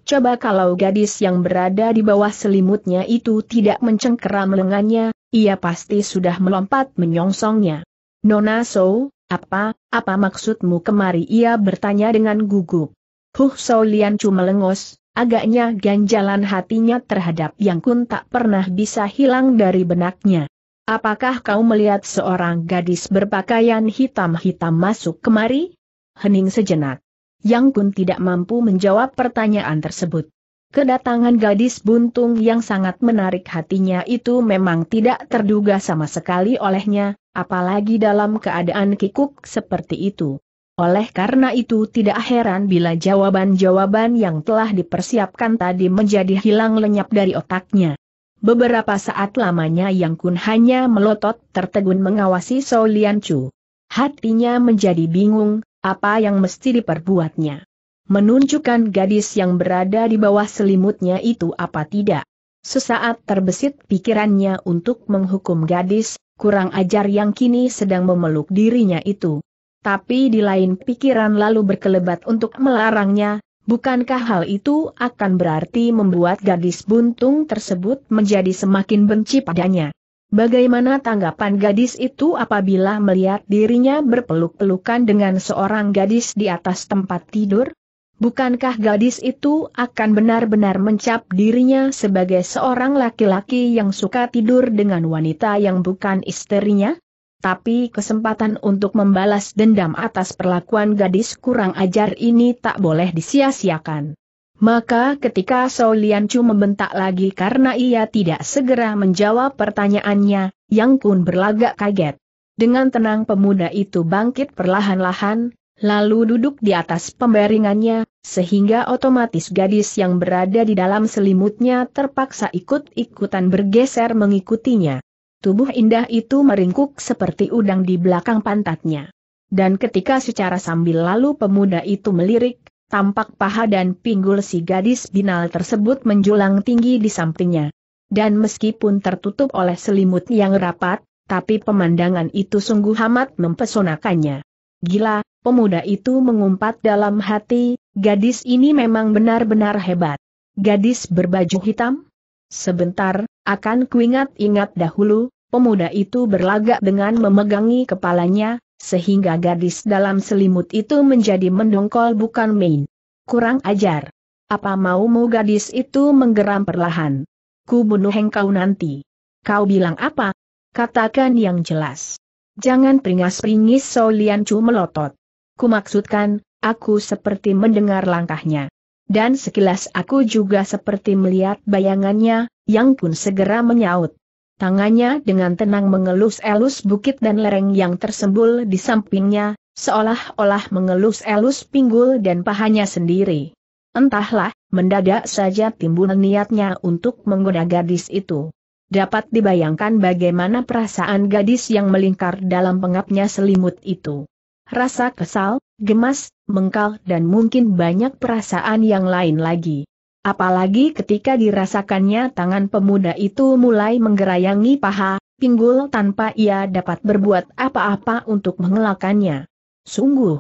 A: Coba kalau gadis yang berada di bawah selimutnya itu tidak mencengkeram lengannya, ia pasti sudah melompat menyongsongnya. Nona So, apa, apa maksudmu kemari ia bertanya dengan gugup. Huh So Lian cuma lengos agaknya ganjalan hatinya terhadap yang kun tak pernah bisa hilang dari benaknya. Apakah kau melihat seorang gadis berpakaian hitam-hitam masuk kemari? Hening sejenak. Yang kun tidak mampu menjawab pertanyaan tersebut. Kedatangan gadis buntung yang sangat menarik hatinya itu memang tidak terduga sama sekali olehnya, apalagi dalam keadaan kikuk seperti itu. Oleh karena itu tidak heran bila jawaban-jawaban yang telah dipersiapkan tadi menjadi hilang lenyap dari otaknya. Beberapa saat lamanya Yang Kun hanya melotot tertegun mengawasi Shou Lian Chu. Hatinya menjadi bingung, apa yang mesti diperbuatnya. Menunjukkan gadis yang berada di bawah selimutnya itu apa tidak. Sesaat terbesit pikirannya untuk menghukum gadis, kurang ajar yang kini sedang memeluk dirinya itu tapi di lain pikiran lalu berkelebat untuk melarangnya, bukankah hal itu akan berarti membuat gadis buntung tersebut menjadi semakin benci padanya? Bagaimana tanggapan gadis itu apabila melihat dirinya berpeluk-pelukan dengan seorang gadis di atas tempat tidur? Bukankah gadis itu akan benar-benar mencap dirinya sebagai seorang laki-laki yang suka tidur dengan wanita yang bukan istrinya? Tapi kesempatan untuk membalas dendam atas perlakuan gadis kurang ajar ini tak boleh disia-siakan. Maka ketika Sauliancu Lian Chu membentak lagi karena ia tidak segera menjawab pertanyaannya, Yang Kun berlagak kaget. Dengan tenang pemuda itu bangkit perlahan-lahan, lalu duduk di atas pembaringannya, sehingga otomatis gadis yang berada di dalam selimutnya terpaksa ikut-ikutan bergeser mengikutinya. Tubuh indah itu meringkuk seperti udang di belakang pantatnya. Dan ketika secara sambil lalu pemuda itu melirik, tampak paha dan pinggul si gadis binal tersebut menjulang tinggi di sampingnya. Dan meskipun tertutup oleh selimut yang rapat, tapi pemandangan itu sungguh amat mempesonakannya. Gila, pemuda itu mengumpat dalam hati, gadis ini memang benar-benar hebat. Gadis berbaju hitam? Sebentar, akan kuingat-ingat dahulu, pemuda itu berlagak dengan memegangi kepalanya, sehingga gadis dalam selimut itu menjadi mendongkol bukan main. Kurang ajar. Apa maumu gadis itu menggeram perlahan. Ku bunuh engkau nanti. Kau bilang apa? Katakan yang jelas. Jangan peringas-peringis So Lian Chu melotot. maksudkan, aku seperti mendengar langkahnya. Dan sekilas aku juga seperti melihat bayangannya, yang pun segera menyaut. Tangannya dengan tenang mengelus-elus bukit dan lereng yang tersembul di sampingnya, seolah-olah mengelus-elus pinggul dan pahanya sendiri. Entahlah, mendadak saja timbul niatnya untuk menggoda gadis itu. Dapat dibayangkan bagaimana perasaan gadis yang melingkar dalam pengapnya selimut itu. Rasa kesal, gemas, mengkal dan mungkin banyak perasaan yang lain lagi apalagi ketika dirasakannya tangan pemuda itu mulai menggerayangi paha, pinggul tanpa ia dapat berbuat apa-apa untuk mengelakannya. Sungguh.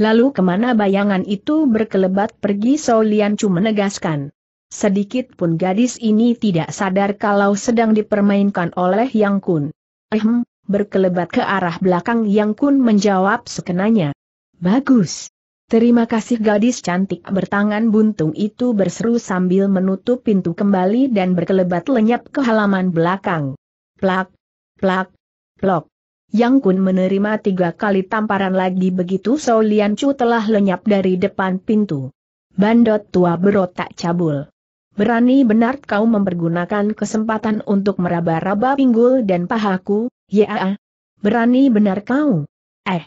A: Lalu kemana bayangan itu berkelebat pergi Solian Chu menegaskan. Sedikit pun gadis ini tidak sadar kalau sedang dipermainkan oleh Yang Kun. Ehem, berkelebat ke arah belakang Yang Kun menjawab sekenanya. Bagus. Terima kasih gadis cantik bertangan buntung itu berseru sambil menutup pintu kembali dan berkelebat lenyap ke halaman belakang. Plak, plak, plok. Yang Kun menerima tiga kali tamparan lagi begitu Shou Lian Chu telah lenyap dari depan pintu. Bandot tua berotak cabul. Berani benar kau mempergunakan kesempatan untuk meraba-raba pinggul dan pahaku, ya. Berani benar kau. Eh,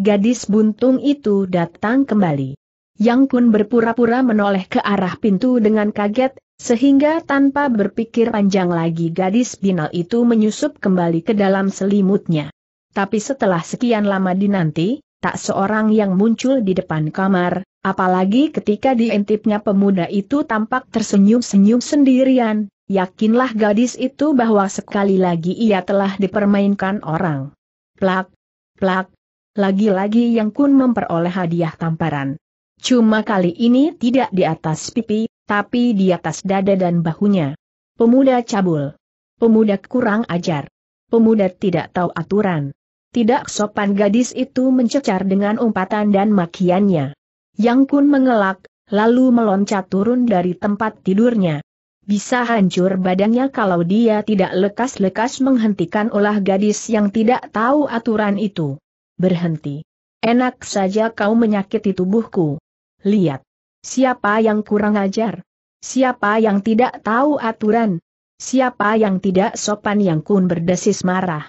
A: gadis buntung itu datang kembali. Yang Kun berpura-pura menoleh ke arah pintu dengan kaget, sehingga tanpa berpikir panjang lagi gadis binal itu menyusup kembali ke dalam selimutnya. Tapi setelah sekian lama dinanti, tak seorang yang muncul di depan kamar, apalagi ketika diintipnya pemuda itu tampak tersenyum-senyum sendirian, yakinlah gadis itu bahwa sekali lagi ia telah dipermainkan orang. Plak, plak, lagi-lagi Yang Kun memperoleh hadiah tamparan. Cuma kali ini tidak di atas pipi, tapi di atas dada dan bahunya. Pemuda cabul. Pemuda kurang ajar. Pemuda tidak tahu aturan. Tidak sopan gadis itu mencecar dengan umpatan dan makiannya. Yang Kun mengelak, lalu meloncat turun dari tempat tidurnya. Bisa hancur badannya kalau dia tidak lekas-lekas menghentikan olah gadis yang tidak tahu aturan itu berhenti. Enak saja kau menyakiti tubuhku. Lihat. Siapa yang kurang ajar? Siapa yang tidak tahu aturan? Siapa yang tidak sopan yang kun berdesis marah?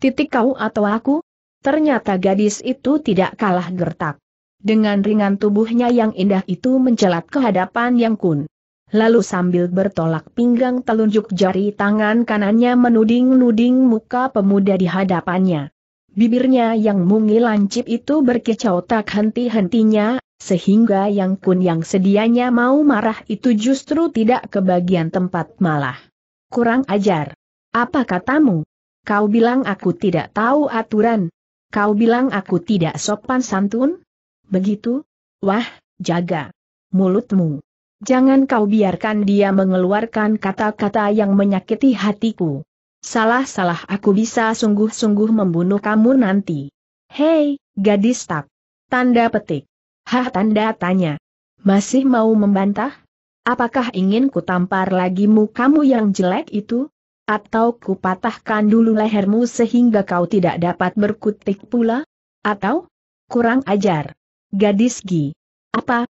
A: Titik kau atau aku? Ternyata gadis itu tidak kalah gertak. Dengan ringan tubuhnya yang indah itu mencelat ke hadapan yang kun. Lalu sambil bertolak pinggang telunjuk jari tangan kanannya menuding-nuding muka pemuda di hadapannya. Bibirnya yang mungil lancip itu berkecau tak henti-hentinya, sehingga yang kun yang sedianya mau marah itu justru tidak kebagian tempat malah. Kurang ajar. Apa katamu? Kau bilang aku tidak tahu aturan. Kau bilang aku tidak sopan santun? Begitu? Wah, jaga mulutmu. Jangan kau biarkan dia mengeluarkan kata-kata yang menyakiti hatiku. Salah-salah aku bisa sungguh-sungguh membunuh kamu nanti. Hei, gadis tak. Tanda petik. Hah tanda tanya. Masih mau membantah? Apakah ingin ku tampar lagi mukamu yang jelek itu? Atau ku patahkan dulu lehermu sehingga kau tidak dapat berkutik pula? Atau? Kurang ajar. Gadis Gi. Apa?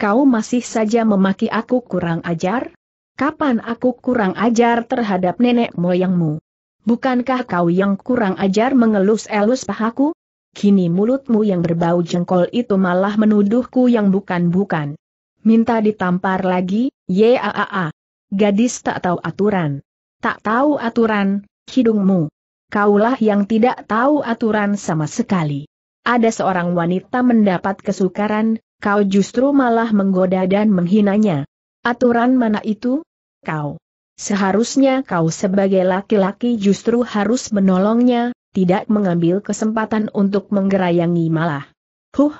A: Kau masih saja memaki aku kurang ajar? kapan aku kurang ajar terhadap nenek moyangmu? Bukankah kau yang kurang ajar mengelus-elus pahaku? Kini mulutmu yang berbau jengkol itu malah menuduhku yang bukan-bukan. Minta ditampar lagi, yaaa. Gadis tak tahu aturan. Tak tahu aturan, hidungmu. Kaulah yang tidak tahu aturan sama sekali. Ada seorang wanita mendapat kesukaran, kau justru malah menggoda dan menghinanya. Aturan mana itu? kau. Seharusnya kau sebagai laki-laki justru harus menolongnya, tidak mengambil kesempatan untuk menggerayangi malah. Huh,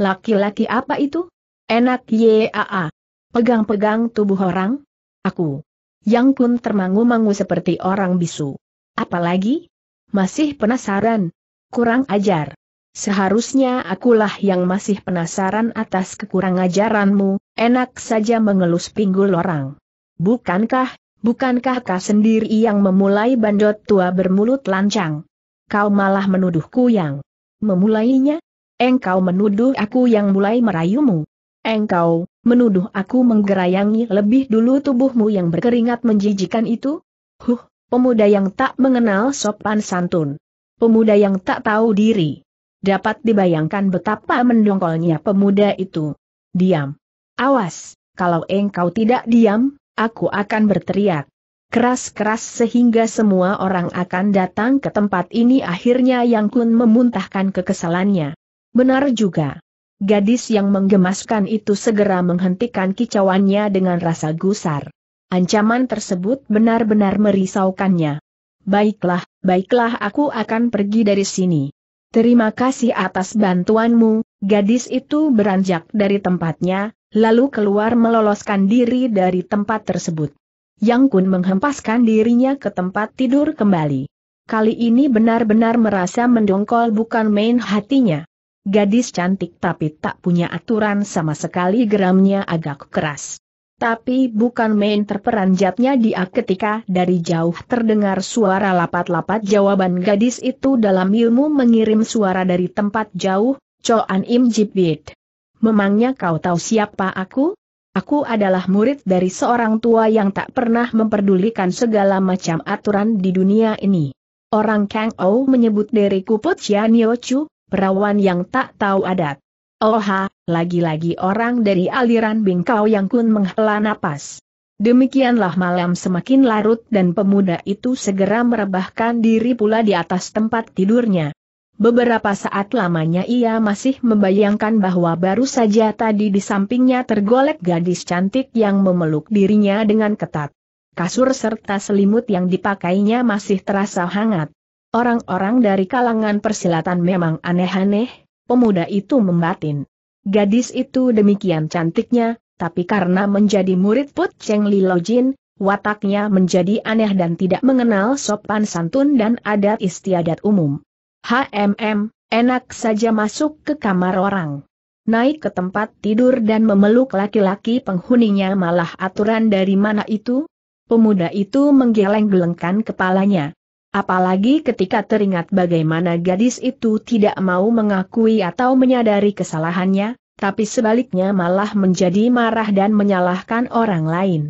A: laki-laki apa itu? Enak yaa. Pegang-pegang tubuh orang? Aku. Yang pun termangu-mangu seperti orang bisu. Apalagi? Masih penasaran? Kurang ajar. Seharusnya akulah yang masih penasaran atas kekurang ajaranmu, enak saja mengelus pinggul orang. Bukankah, bukankah kau sendiri yang memulai bandot tua bermulut lancang? Kau malah menuduhku yang memulainya? Engkau menuduh aku yang mulai merayumu. Engkau, menuduh aku menggerayangi lebih dulu tubuhmu yang berkeringat menjijikan itu? Huh, pemuda yang tak mengenal sopan santun. Pemuda yang tak tahu diri. Dapat dibayangkan betapa mendongkolnya pemuda itu. Diam. Awas, kalau engkau tidak diam, aku akan berteriak keras-keras sehingga semua orang akan datang ke tempat ini akhirnya Yang Kun memuntahkan kekesalannya. Benar juga. Gadis yang menggemaskan itu segera menghentikan kicauannya dengan rasa gusar. Ancaman tersebut benar-benar merisaukannya. Baiklah, baiklah aku akan pergi dari sini. Terima kasih atas bantuanmu, gadis itu beranjak dari tempatnya, lalu keluar meloloskan diri dari tempat tersebut. Yang Kun menghempaskan dirinya ke tempat tidur kembali. Kali ini benar-benar merasa mendongkol bukan main hatinya. Gadis cantik tapi tak punya aturan sama sekali geramnya agak keras. Tapi bukan main terperanjatnya dia ketika dari jauh terdengar suara lapat-lapat jawaban gadis itu dalam ilmu mengirim suara dari tempat jauh, Choan Im Jibit memangnya kau tahu siapa aku? Aku adalah murid dari seorang tua yang tak pernah memperdulikan segala macam aturan di dunia ini. Orang Kang Ou menyebut diriku Putian Yochu, perawan yang tak tahu adat. Oha, lagi-lagi orang dari aliran Bingkau yang kun menghela napas. Demikianlah malam semakin larut dan pemuda itu segera merebahkan diri pula di atas tempat tidurnya. Beberapa saat lamanya ia masih membayangkan bahwa baru saja tadi di sampingnya tergolek gadis cantik yang memeluk dirinya dengan ketat. Kasur serta selimut yang dipakainya masih terasa hangat. Orang-orang dari kalangan persilatan memang aneh-aneh, pemuda itu membatin. Gadis itu demikian cantiknya, tapi karena menjadi murid Put Cheng Li Jin, wataknya menjadi aneh dan tidak mengenal sopan santun dan adat istiadat umum. HMM, enak saja masuk ke kamar orang. Naik ke tempat tidur dan memeluk laki-laki penghuninya malah aturan dari mana itu? Pemuda itu menggeleng-gelengkan kepalanya. Apalagi ketika teringat bagaimana gadis itu tidak mau mengakui atau menyadari kesalahannya, tapi sebaliknya malah menjadi marah dan menyalahkan orang lain.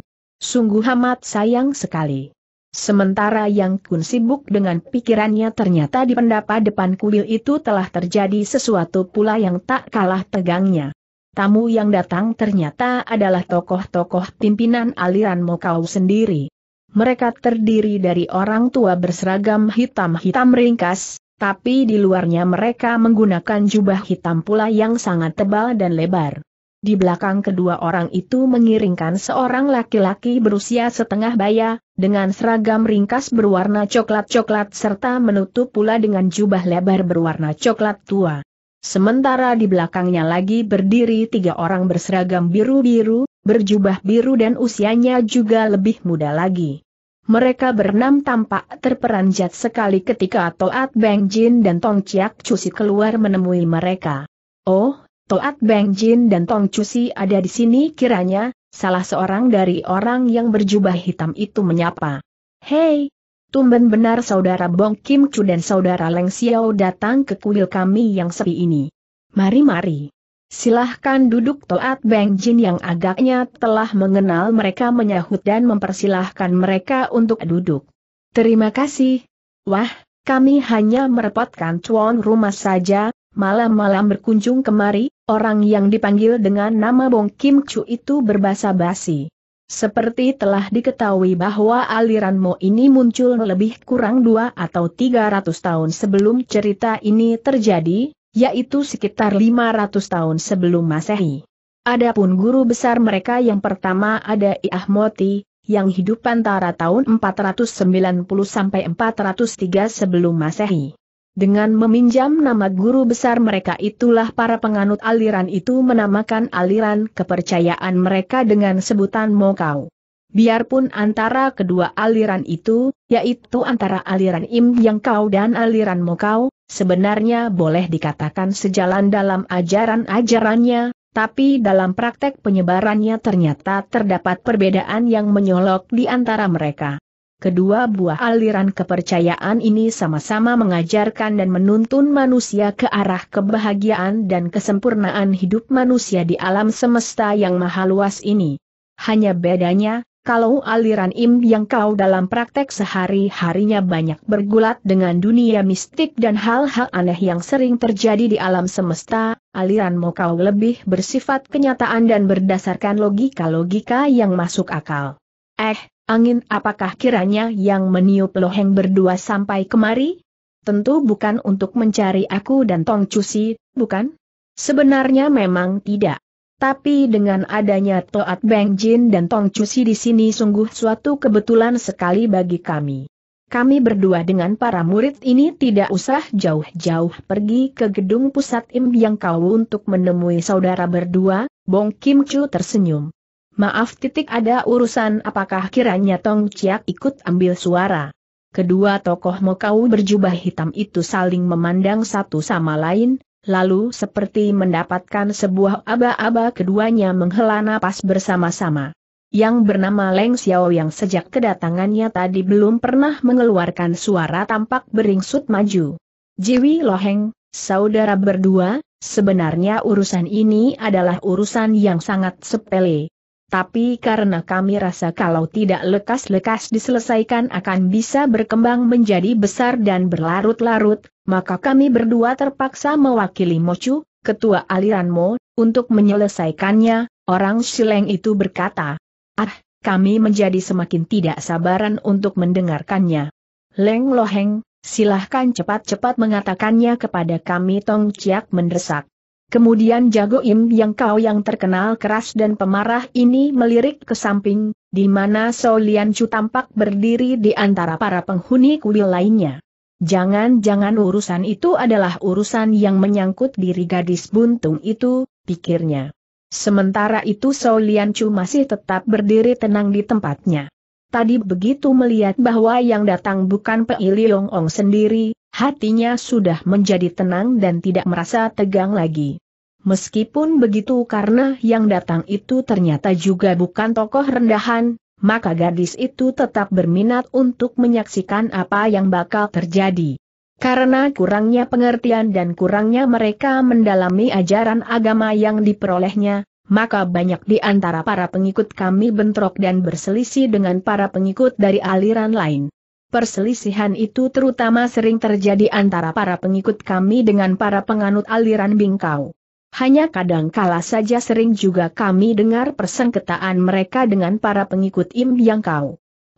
A: Sungguh amat sayang sekali. Sementara yang kun sibuk dengan pikirannya ternyata di pendapa depan kuil itu telah terjadi sesuatu pula yang tak kalah tegangnya. Tamu yang datang ternyata adalah tokoh-tokoh pimpinan aliran Mokau sendiri. Mereka terdiri dari orang tua berseragam hitam-hitam ringkas, tapi di luarnya mereka menggunakan jubah hitam pula yang sangat tebal dan lebar. Di belakang kedua orang itu mengiringkan seorang laki-laki berusia setengah baya, dengan seragam ringkas berwarna coklat-coklat serta menutup pula dengan jubah lebar berwarna coklat tua. Sementara di belakangnya lagi berdiri tiga orang berseragam biru-biru, berjubah biru dan usianya juga lebih muda lagi. Mereka berenam tampak terperanjat sekali ketika Toat Beng Jin dan Tong Chiak Cusi keluar menemui mereka. Oh, Toat Beng Jin dan Tong Cusi ada di sini kiranya, salah seorang dari orang yang berjubah hitam itu menyapa. Hei! Tumben benar saudara Bong Kim Chu dan saudara Leng Xiao datang ke kuil kami yang sepi ini. Mari-mari. Silahkan duduk Toat Beng Jin yang agaknya telah mengenal mereka menyahut dan mempersilahkan mereka untuk duduk. Terima kasih. Wah, kami hanya merepotkan tuan rumah saja, malam-malam berkunjung kemari, Orang yang dipanggil dengan nama Bong Kim Chu itu berbahasa basi. Seperti telah diketahui bahwa aliran Mo ini muncul lebih kurang dua atau tiga ratus tahun sebelum cerita ini terjadi, yaitu sekitar lima ratus tahun sebelum Masehi. Adapun guru besar mereka yang pertama ada Iahmoti, yang hidup antara tahun 490 sampai 403 sebelum Masehi. Dengan meminjam nama guru besar mereka itulah para penganut aliran itu menamakan aliran kepercayaan mereka dengan sebutan Mokau. Biarpun antara kedua aliran itu, yaitu antara aliran Im Yang Kau dan aliran Mokau, sebenarnya boleh dikatakan sejalan dalam ajaran-ajarannya, tapi dalam praktek penyebarannya ternyata terdapat perbedaan yang menyolok di antara mereka. Kedua buah aliran kepercayaan ini sama-sama mengajarkan dan menuntun manusia ke arah kebahagiaan dan kesempurnaan hidup manusia di alam semesta yang maha luas ini. Hanya bedanya, kalau aliran im yang kau dalam praktek sehari-harinya banyak bergulat dengan dunia mistik dan hal-hal aneh yang sering terjadi di alam semesta, aliran mo kau lebih bersifat kenyataan dan berdasarkan logika-logika yang masuk akal. Eh, Angin apakah kiranya yang meniup loheng berdua sampai kemari? Tentu bukan untuk mencari aku dan Tong Cusi, bukan? Sebenarnya memang tidak. Tapi dengan adanya Toat Beng Jin dan Tong Cusi di sini sungguh suatu kebetulan sekali bagi kami. Kami berdua dengan para murid ini tidak usah jauh-jauh pergi ke gedung pusat Im Yang Kau untuk menemui saudara berdua, Bong Kim Chu tersenyum. Maaf titik ada urusan apakah kiranya Tong Ciak ikut ambil suara. Kedua tokoh Mokau berjubah hitam itu saling memandang satu sama lain, lalu seperti mendapatkan sebuah aba-aba keduanya menghela napas bersama-sama. Yang bernama Leng Xiao yang sejak kedatangannya tadi belum pernah mengeluarkan suara tampak beringsut maju. Jiwi Loheng, saudara berdua, sebenarnya urusan ini adalah urusan yang sangat sepele tapi karena kami rasa kalau tidak lekas-lekas diselesaikan akan bisa berkembang menjadi besar dan berlarut-larut, maka kami berdua terpaksa mewakili Mochu, ketua aliran Mo, untuk menyelesaikannya, orang Sileng itu berkata. Ah, kami menjadi semakin tidak sabaran untuk mendengarkannya. Leng Loheng, silahkan cepat-cepat mengatakannya kepada kami Tong Ciak mendesak. Kemudian Jago Im yang kau yang terkenal keras dan pemarah ini melirik ke samping, di mana Sou Chu tampak berdiri di antara para penghuni kuil lainnya. Jangan-jangan urusan itu adalah urusan yang menyangkut diri gadis buntung itu, pikirnya. Sementara itu Sou Chu masih tetap berdiri tenang di tempatnya. Tadi begitu melihat bahwa yang datang bukan Pei Liong Ong sendiri, hatinya sudah menjadi tenang dan tidak merasa tegang lagi. Meskipun begitu karena yang datang itu ternyata juga bukan tokoh rendahan, maka gadis itu tetap berminat untuk menyaksikan apa yang bakal terjadi. Karena kurangnya pengertian dan kurangnya mereka mendalami ajaran agama yang diperolehnya, maka banyak di antara para pengikut kami bentrok dan berselisih dengan para pengikut dari aliran lain. Perselisihan itu terutama sering terjadi antara para pengikut kami dengan para penganut aliran bingkau. Hanya kadang kala saja sering juga kami dengar persengketaan mereka dengan para pengikut Im Yang Kau.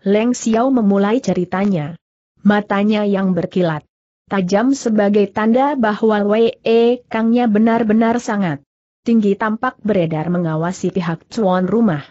A: Leng Xiao memulai ceritanya. Matanya yang berkilat. Tajam sebagai tanda bahwa Wei e Kangnya benar-benar sangat tinggi tampak beredar mengawasi pihak tuan rumah.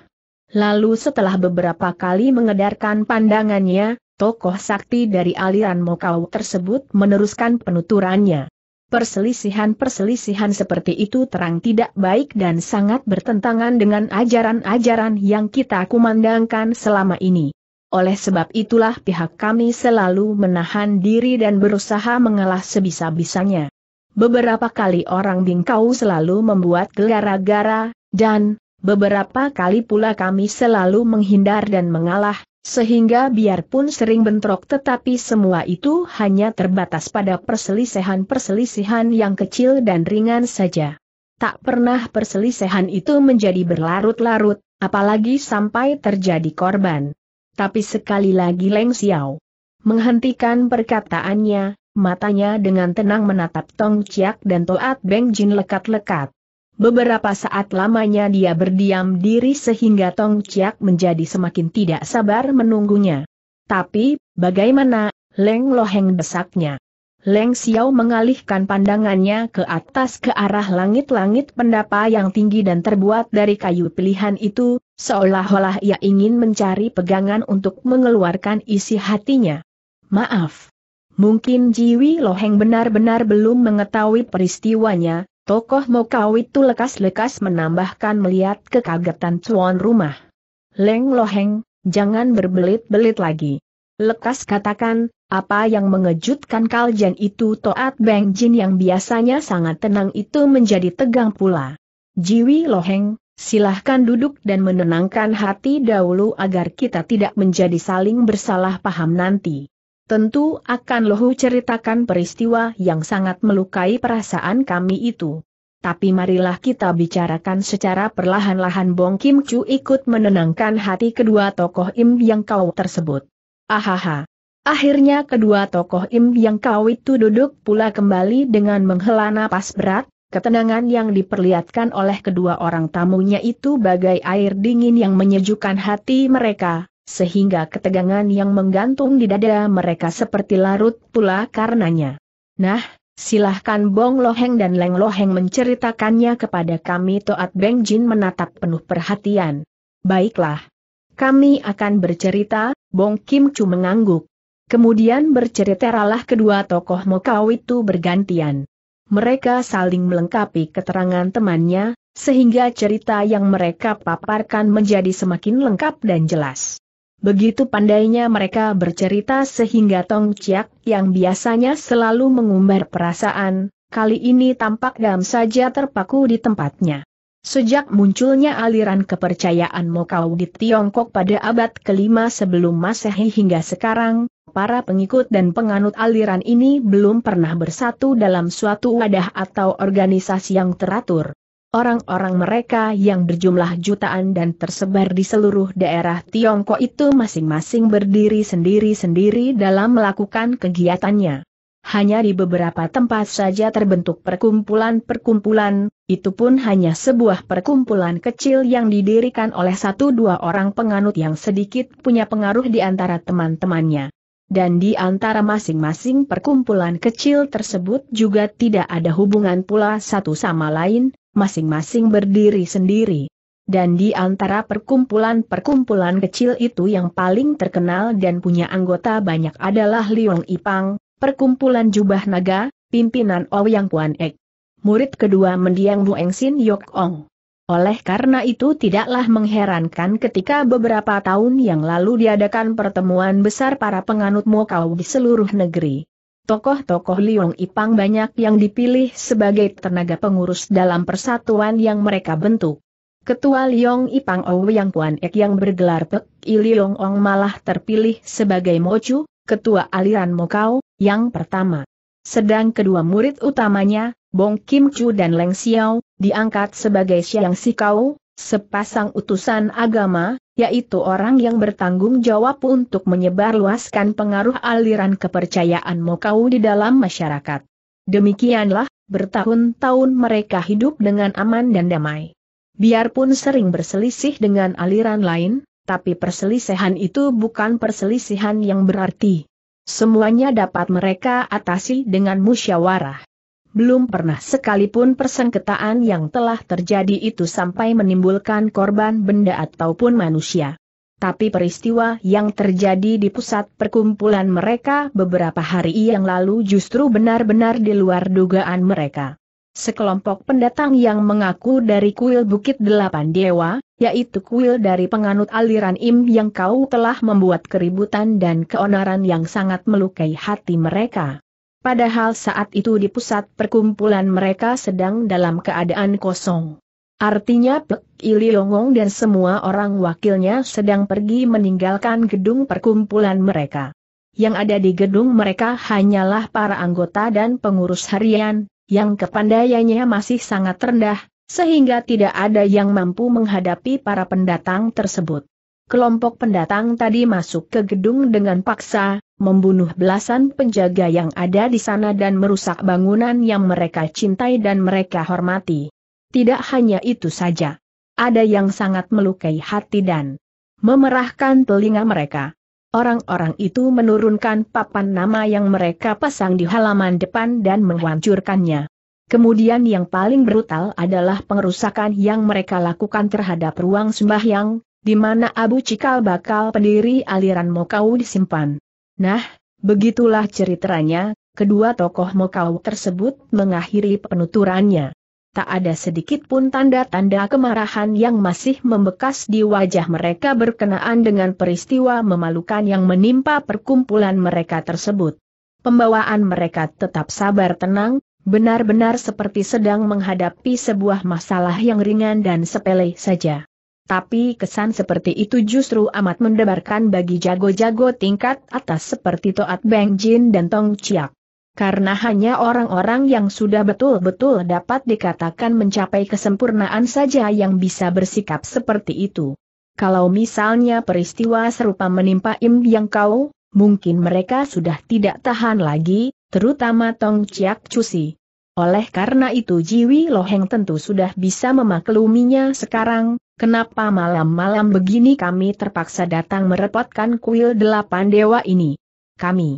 A: Lalu setelah beberapa kali mengedarkan pandangannya, tokoh sakti dari aliran Mokau tersebut meneruskan penuturannya. Perselisihan-perselisihan seperti itu terang tidak baik dan sangat bertentangan dengan ajaran-ajaran yang kita kumandangkan selama ini. Oleh sebab itulah pihak kami selalu menahan diri dan berusaha mengalah sebisa-bisanya. Beberapa kali orang bingkau selalu membuat gara-gara, dan beberapa kali pula kami selalu menghindar dan mengalah, sehingga biarpun sering bentrok tetapi semua itu hanya terbatas pada perselisihan-perselisihan yang kecil dan ringan saja. Tak pernah perselisihan itu menjadi berlarut-larut, apalagi sampai terjadi korban. Tapi sekali lagi Leng Xiao menghentikan perkataannya, matanya dengan tenang menatap Tong Chiak dan Toat Beng Jin lekat-lekat. Beberapa saat lamanya dia berdiam diri sehingga Tong Chiak menjadi semakin tidak sabar menunggunya. Tapi, bagaimana, Leng Loheng desaknya. Leng Xiao mengalihkan pandangannya ke atas ke arah langit-langit pendapa yang tinggi dan terbuat dari kayu pilihan itu, seolah-olah ia ingin mencari pegangan untuk mengeluarkan isi hatinya. Maaf, Mungkin Jiwi Loheng benar-benar belum mengetahui peristiwanya, tokoh Mokau itu lekas-lekas menambahkan melihat kekagetan tuan rumah. Leng Loheng, jangan berbelit-belit lagi. Lekas katakan, apa yang mengejutkan Kaljen itu Toat Beng Jin yang biasanya sangat tenang itu menjadi tegang pula. Jiwi Loheng, silahkan duduk dan menenangkan hati dahulu agar kita tidak menjadi saling bersalah paham nanti. Tentu akan lohu ceritakan peristiwa yang sangat melukai perasaan kami itu. Tapi marilah kita bicarakan secara perlahan-lahan Bong Kim Chu ikut menenangkan hati kedua tokoh Im yang kau tersebut. Ahaha. Akhirnya kedua tokoh Im yang kau itu duduk pula kembali dengan menghela napas berat, ketenangan yang diperlihatkan oleh kedua orang tamunya itu bagai air dingin yang menyejukkan hati mereka, sehingga ketegangan yang menggantung di dada mereka seperti larut pula karenanya. Nah, silahkan Bong Loheng dan Leng Loheng menceritakannya kepada kami Toat Beng Jin menatap penuh perhatian. Baiklah. Kami akan bercerita, Bong Kim Chu mengangguk. Kemudian berceritalah kedua tokoh Mokau itu bergantian. Mereka saling melengkapi keterangan temannya, sehingga cerita yang mereka paparkan menjadi semakin lengkap dan jelas. Begitu pandainya mereka bercerita sehingga Tong Chiak yang biasanya selalu mengumbar perasaan, kali ini tampak dam saja terpaku di tempatnya. Sejak munculnya aliran kepercayaan Mokau di Tiongkok pada abad kelima sebelum masehi hingga sekarang, para pengikut dan penganut aliran ini belum pernah bersatu dalam suatu wadah atau organisasi yang teratur. Orang-orang mereka yang berjumlah jutaan dan tersebar di seluruh daerah Tiongkok itu masing-masing berdiri sendiri-sendiri dalam melakukan kegiatannya. Hanya di beberapa tempat saja terbentuk perkumpulan-perkumpulan, itu pun hanya sebuah perkumpulan kecil yang didirikan oleh satu dua orang penganut yang sedikit punya pengaruh di antara teman-temannya dan di antara masing-masing perkumpulan kecil tersebut juga tidak ada hubungan pula satu sama lain, masing-masing berdiri sendiri. Dan di antara perkumpulan-perkumpulan kecil itu yang paling terkenal dan punya anggota banyak adalah Liong Ipang, perkumpulan Jubah Naga, pimpinan Ouyang Puan Ek. Murid kedua mendiang Bueng Sin Yok Ong. Oleh karena itu tidaklah mengherankan ketika beberapa tahun yang lalu diadakan pertemuan besar para penganut Mokau di seluruh negeri. Tokoh-tokoh Liong Ipang banyak yang dipilih sebagai tenaga pengurus dalam persatuan yang mereka bentuk. Ketua Liong Ipang yang Puan Ek yang bergelar Pek Liong Ong malah terpilih sebagai Mochu, ketua aliran Mokau, yang pertama. Sedang kedua murid utamanya, Bong Kim Chu dan Leng Xiao, diangkat sebagai Siang kau, sepasang utusan agama, yaitu orang yang bertanggung jawab untuk menyebarluaskan pengaruh aliran kepercayaan Mokau di dalam masyarakat. Demikianlah, bertahun-tahun mereka hidup dengan aman dan damai. Biarpun sering berselisih dengan aliran lain, tapi perselisihan itu bukan perselisihan yang berarti. Semuanya dapat mereka atasi dengan musyawarah. Belum pernah sekalipun persengketaan yang telah terjadi itu sampai menimbulkan korban benda ataupun manusia. Tapi peristiwa yang terjadi di pusat perkumpulan mereka beberapa hari yang lalu justru benar-benar di luar dugaan mereka. Sekelompok pendatang yang mengaku dari kuil Bukit Delapan Dewa, yaitu kuil dari penganut aliran Im yang kau telah membuat keributan dan keonaran yang sangat melukai hati mereka. Padahal saat itu di pusat perkumpulan mereka sedang dalam keadaan kosong. Artinya Pek Longong dan semua orang wakilnya sedang pergi meninggalkan gedung perkumpulan mereka. Yang ada di gedung mereka hanyalah para anggota dan pengurus harian, yang kepandaiannya masih sangat rendah, sehingga tidak ada yang mampu menghadapi para pendatang tersebut. Kelompok pendatang tadi masuk ke gedung dengan paksa, membunuh belasan penjaga yang ada di sana dan merusak bangunan yang mereka cintai dan mereka hormati. Tidak hanya itu saja. Ada yang sangat melukai hati dan memerahkan telinga mereka. Orang-orang itu menurunkan papan nama yang mereka pasang di halaman depan dan menghancurkannya. Kemudian yang paling brutal adalah pengerusakan yang mereka lakukan terhadap ruang sembahyang, di mana Abu Cikal bakal pendiri aliran Mokau disimpan. Nah, begitulah ceritanya, kedua tokoh Mokau tersebut mengakhiri penuturannya. Tak ada sedikit pun tanda-tanda kemarahan yang masih membekas di wajah mereka berkenaan dengan peristiwa memalukan yang menimpa perkumpulan mereka tersebut. Pembawaan mereka tetap sabar tenang, benar-benar seperti sedang menghadapi sebuah masalah yang ringan dan sepele saja tapi kesan seperti itu justru amat mendebarkan bagi jago-jago tingkat atas seperti Toat Beng Jin dan Tong Chiak. Karena hanya orang-orang yang sudah betul-betul dapat dikatakan mencapai kesempurnaan saja yang bisa bersikap seperti itu. Kalau misalnya peristiwa serupa menimpa Im Yang Kau, mungkin mereka sudah tidak tahan lagi, terutama Tong Chiak Cusi. Oleh karena itu Jiwi Loheng tentu sudah bisa memakluminya sekarang, Kenapa malam-malam begini kami terpaksa datang merepotkan kuil delapan dewa ini? Kami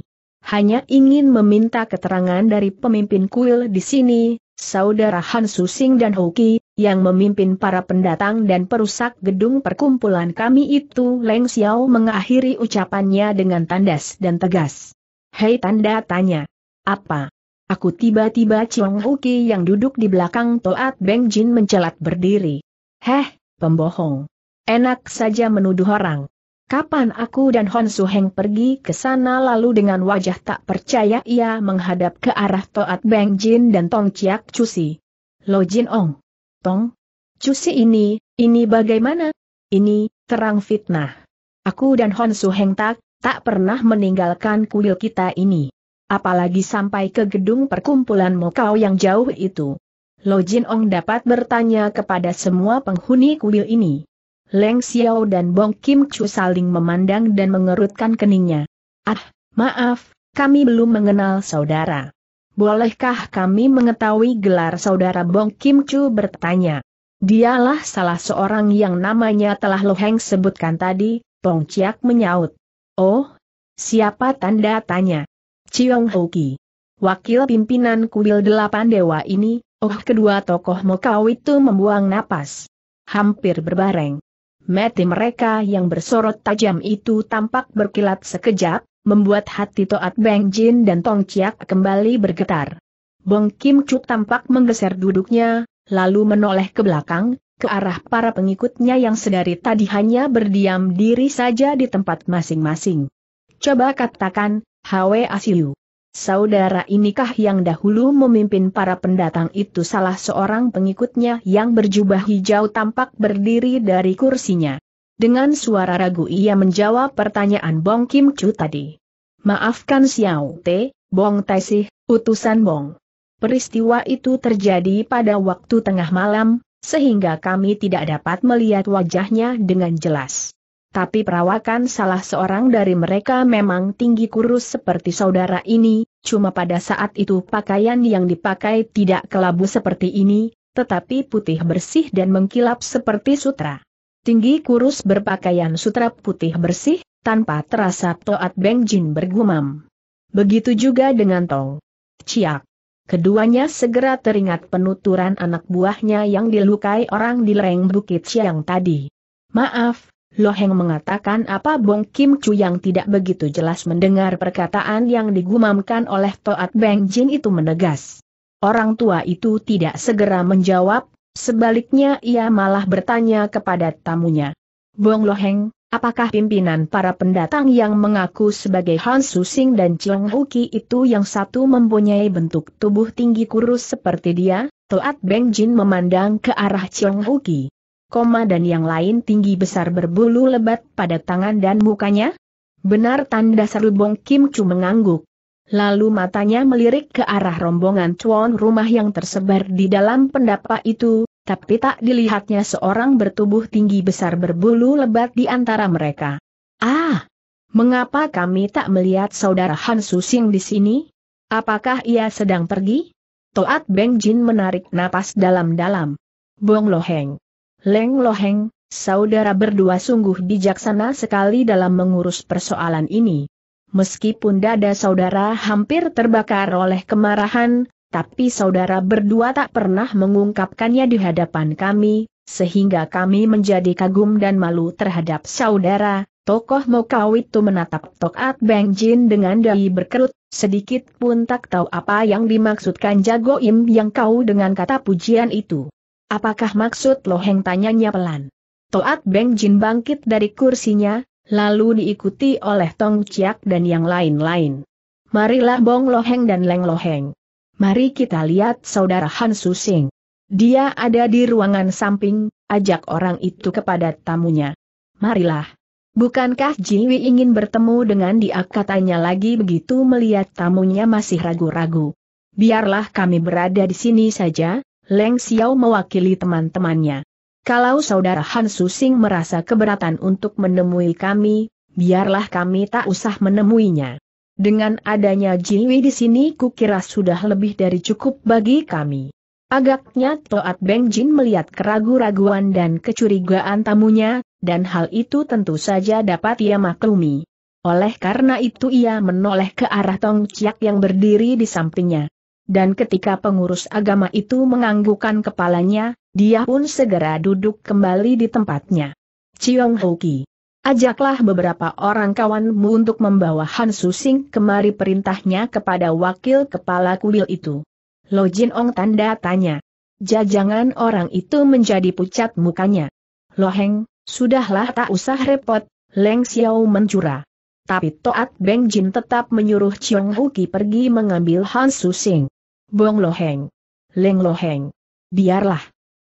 A: hanya ingin meminta keterangan dari pemimpin kuil di sini, saudara Han Susing dan Hoki, yang memimpin para pendatang dan perusak gedung perkumpulan kami itu Leng Xiao mengakhiri ucapannya dengan tandas dan tegas. Hei tanda tanya. Apa? Aku tiba-tiba Chong Hoki yang duduk di belakang Toat Beng Jin mencelat berdiri. Heh, pembohong. Enak saja menuduh orang. Kapan aku dan Hon Su Heng pergi ke sana lalu dengan wajah tak percaya ia menghadap ke arah Toat Beng Jin dan Tong Chiak Cusi. Lo Jin Ong. Tong. Cusi ini, ini bagaimana? Ini, terang fitnah. Aku dan Hon Su Heng tak, tak pernah meninggalkan kuil kita ini. Apalagi sampai ke gedung perkumpulan Mokau yang jauh itu. Lo Jin Ong dapat bertanya kepada semua penghuni kuil ini. Leng Xiao dan Bong Kim Chu saling memandang dan mengerutkan keningnya. Ah, maaf, kami belum mengenal saudara. Bolehkah kami mengetahui gelar saudara Bong Kim Chu bertanya? Dialah salah seorang yang namanya telah Lo Heng sebutkan tadi, Bong Chiak menyaut. Oh, siapa tanda tanya? Chiong Hoki. Wakil pimpinan kuil delapan dewa ini, Oh kedua tokoh Mokau itu membuang napas. Hampir berbareng. Mati mereka yang bersorot tajam itu tampak berkilat sekejap, membuat hati Toat Beng Jin dan Tong Chiak kembali bergetar. Bong Kim cuk tampak menggeser duduknya, lalu menoleh ke belakang, ke arah para pengikutnya yang sedari tadi hanya berdiam diri saja di tempat masing-masing. Coba katakan, Hwe Asiu. Saudara inikah yang dahulu memimpin para pendatang itu salah seorang pengikutnya yang berjubah hijau tampak berdiri dari kursinya. Dengan suara ragu ia menjawab pertanyaan Bong Kim Chu tadi. Maafkan Xiao Te, Bong Taisih, utusan Bong. Peristiwa itu terjadi pada waktu tengah malam, sehingga kami tidak dapat melihat wajahnya dengan jelas tapi perawakan salah seorang dari mereka memang tinggi kurus seperti saudara ini, cuma pada saat itu pakaian yang dipakai tidak kelabu seperti ini, tetapi putih bersih dan mengkilap seperti sutra. Tinggi kurus berpakaian sutra putih bersih, tanpa terasa Toat Beng Jin bergumam. Begitu juga dengan Tong. Ciak. Keduanya segera teringat penuturan anak buahnya yang dilukai orang di lereng Bukit Siang tadi. Maaf, Loheng mengatakan apa Bong Kim Chu yang tidak begitu jelas mendengar perkataan yang digumamkan oleh Toat Beng Jin itu menegas. Orang tua itu tidak segera menjawab, sebaliknya ia malah bertanya kepada tamunya. Bong Loheng, apakah pimpinan para pendatang yang mengaku sebagai Han Susing dan Chiang Huki itu yang satu mempunyai bentuk tubuh tinggi kurus seperti dia? Toat Beng Jin memandang ke arah Chiang Huki koma dan yang lain tinggi besar berbulu lebat pada tangan dan mukanya? Benar tanda seru Bong Kim Chu mengangguk. Lalu matanya melirik ke arah rombongan cuan rumah yang tersebar di dalam pendapa itu, tapi tak dilihatnya seorang bertubuh tinggi besar berbulu lebat di antara mereka. Ah! Mengapa kami tak melihat saudara Han Susing di sini? Apakah ia sedang pergi? Toat Beng Jin menarik napas dalam-dalam. Bong Loheng. Leng Loheng, saudara berdua sungguh bijaksana sekali dalam mengurus persoalan ini. Meskipun dada saudara hampir terbakar oleh kemarahan, tapi saudara berdua tak pernah mengungkapkannya di hadapan kami, sehingga kami menjadi kagum dan malu terhadap saudara. Tokoh Mokau itu menatap Tokat Beng Jin dengan dahi berkerut, sedikit pun tak tahu apa yang dimaksudkan Jagoim yang kau dengan kata pujian itu. Apakah maksud loheng? tanyanya pelan? Toat Beng Jin bangkit dari kursinya, lalu diikuti oleh Tong Ciak dan yang lain-lain. Marilah Bong Loheng dan Leng Loheng. Mari kita lihat saudara Han Susing. Dia ada di ruangan samping, ajak orang itu kepada tamunya. Marilah. Bukankah Jiwi ingin bertemu dengan dia katanya lagi begitu melihat tamunya masih ragu-ragu. Biarlah kami berada di sini saja, Leng Xiao mewakili teman-temannya. Kalau saudara Han Susing merasa keberatan untuk menemui kami, biarlah kami tak usah menemuinya. Dengan adanya Jiwi di sini kukira sudah lebih dari cukup bagi kami. Agaknya Toat Beng Jin melihat keragu-raguan dan kecurigaan tamunya, dan hal itu tentu saja dapat ia maklumi. Oleh karena itu ia menoleh ke arah Tong Ciak yang berdiri di sampingnya dan ketika pengurus agama itu menganggukkan kepalanya, dia pun segera duduk kembali di tempatnya. Chiong Hoki. Ajaklah beberapa orang kawanmu untuk membawa Han Susing kemari perintahnya kepada wakil kepala kuil itu. Lo Jin Ong tanda tanya. Jajangan orang itu menjadi pucat mukanya. Lo Heng, sudahlah tak usah repot, Leng Xiao mencurah. Tapi Toat Beng Jin tetap menyuruh Chiong Huki pergi mengambil Han Susing. Bong Loheng. Leng Loheng. Biarlah.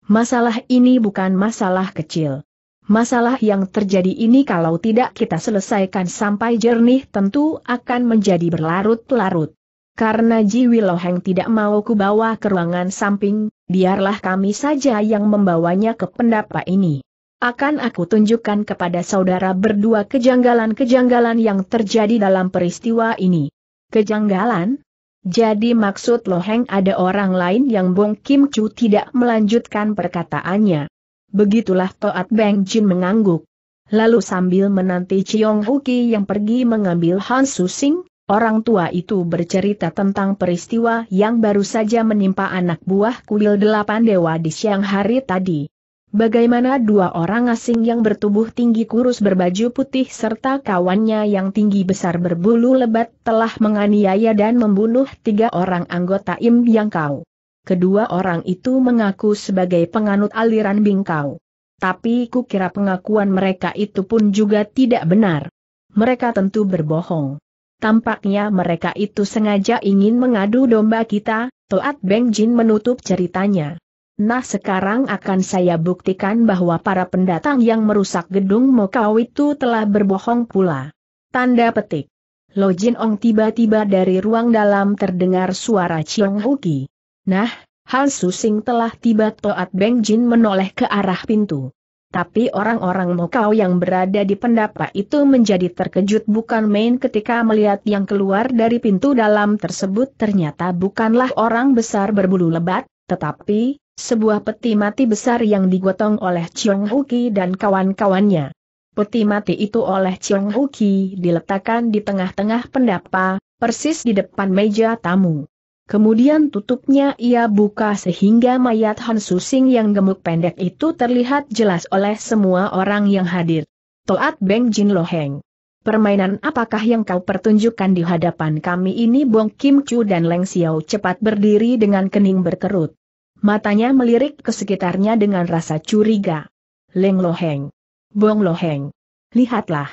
A: Masalah ini bukan masalah kecil. Masalah yang terjadi ini kalau tidak kita selesaikan sampai jernih tentu akan menjadi berlarut-larut. Karena Jiwi loheng tidak mau kubawa ke ruangan samping, biarlah kami saja yang membawanya ke pendapa ini. Akan aku tunjukkan kepada saudara berdua kejanggalan-kejanggalan yang terjadi dalam peristiwa ini. Kejanggalan? Jadi maksud Loheng ada orang lain yang Bong Kim Chu tidak melanjutkan perkataannya. Begitulah Toat Beng Jin mengangguk. Lalu sambil menanti Chiong Huki yang pergi mengambil Han Su Sing, orang tua itu bercerita tentang peristiwa yang baru saja menimpa anak buah kuil delapan dewa di siang hari tadi. Bagaimana dua orang asing yang bertubuh tinggi kurus berbaju putih serta kawannya yang tinggi besar berbulu lebat telah menganiaya dan membunuh tiga orang anggota Im Yang Kau. Kedua orang itu mengaku sebagai penganut aliran Bingkau. Tapi kukira pengakuan mereka itu pun juga tidak benar. Mereka tentu berbohong. Tampaknya mereka itu sengaja ingin mengadu domba kita, Toat Beng Jin menutup ceritanya. Nah sekarang akan saya buktikan bahwa para pendatang yang merusak gedung Mokau itu telah berbohong pula. Tanda petik. Lo Jin Ong tiba-tiba dari ruang dalam terdengar suara Chiong Huki. Nah, Han Susing telah tiba Toat Beng Jin menoleh ke arah pintu. Tapi orang-orang Mokau yang berada di pendapa itu menjadi terkejut bukan main ketika melihat yang keluar dari pintu dalam tersebut ternyata bukanlah orang besar berbulu lebat, tetapi, sebuah peti mati besar yang digotong oleh Chiong Huki dan kawan-kawannya. Peti mati itu oleh Chiong Huki diletakkan di tengah-tengah pendapa, persis di depan meja tamu. Kemudian tutupnya ia buka sehingga mayat Han Susing yang gemuk pendek itu terlihat jelas oleh semua orang yang hadir. Toat Beng Jin Loheng. Permainan apakah yang kau pertunjukkan di hadapan kami ini Bong Kim Chu dan Leng Xiao cepat berdiri dengan kening berkerut. Matanya melirik ke sekitarnya dengan rasa curiga. Leng Loheng. Bong Loheng. Lihatlah.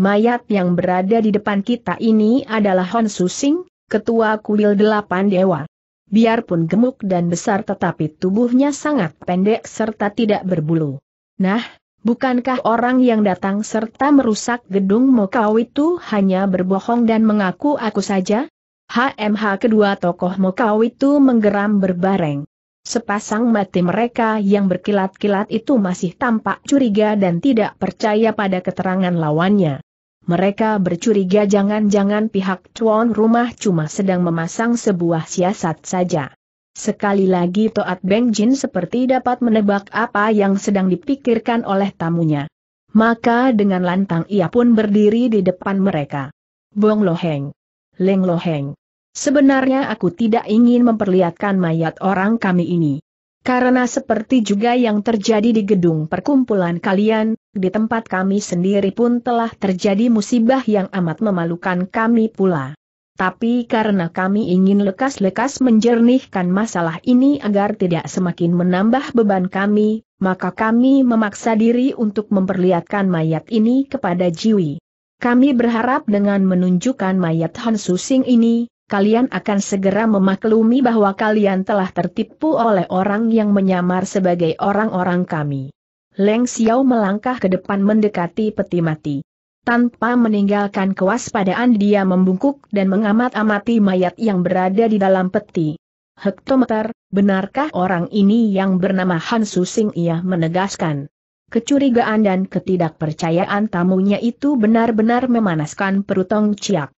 A: Mayat yang berada di depan kita ini adalah Hon Susing, ketua kuil delapan dewa. Biarpun gemuk dan besar tetapi tubuhnya sangat pendek serta tidak berbulu. Nah, bukankah orang yang datang serta merusak gedung Mokau itu hanya berbohong dan mengaku aku saja? HMH kedua tokoh Mokau itu menggeram berbareng. Sepasang mati mereka yang berkilat-kilat itu masih tampak curiga dan tidak percaya pada keterangan lawannya. Mereka bercuriga jangan-jangan pihak tuan rumah cuma sedang memasang sebuah siasat saja. Sekali lagi Toat Beng Jin seperti dapat menebak apa yang sedang dipikirkan oleh tamunya. Maka dengan lantang ia pun berdiri di depan mereka. Bong Loheng. Leng Loheng. Sebenarnya aku tidak ingin memperlihatkan mayat orang kami ini. Karena seperti juga yang terjadi di gedung perkumpulan kalian, di tempat kami sendiri pun telah terjadi musibah yang amat memalukan kami pula. Tapi karena kami ingin lekas-lekas menjernihkan masalah ini agar tidak semakin menambah beban kami, maka kami memaksa diri untuk memperlihatkan mayat ini kepada Jiwi. Kami berharap dengan menunjukkan mayat Han Susing ini, kalian akan segera memaklumi bahwa kalian telah tertipu oleh orang yang menyamar sebagai orang-orang kami. Leng Xiao melangkah ke depan mendekati peti mati. Tanpa meninggalkan kewaspadaan dia membungkuk dan mengamat-amati mayat yang berada di dalam peti. Hektometer, benarkah orang ini yang bernama Han Susing ia menegaskan. Kecurigaan dan ketidakpercayaan tamunya itu benar-benar memanaskan perutong ciak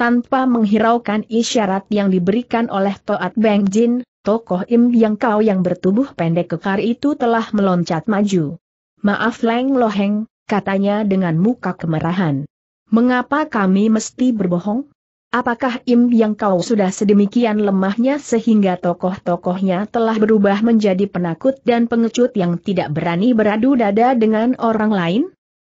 A: tanpa menghiraukan isyarat yang diberikan oleh Toat Beng Jin, tokoh Im yang kau yang bertubuh pendek kekar itu telah meloncat maju. Maaf Leng Loheng, katanya dengan muka kemerahan. Mengapa kami mesti berbohong? Apakah Im yang kau sudah sedemikian lemahnya sehingga tokoh-tokohnya telah berubah menjadi penakut dan pengecut yang tidak berani beradu dada dengan orang lain?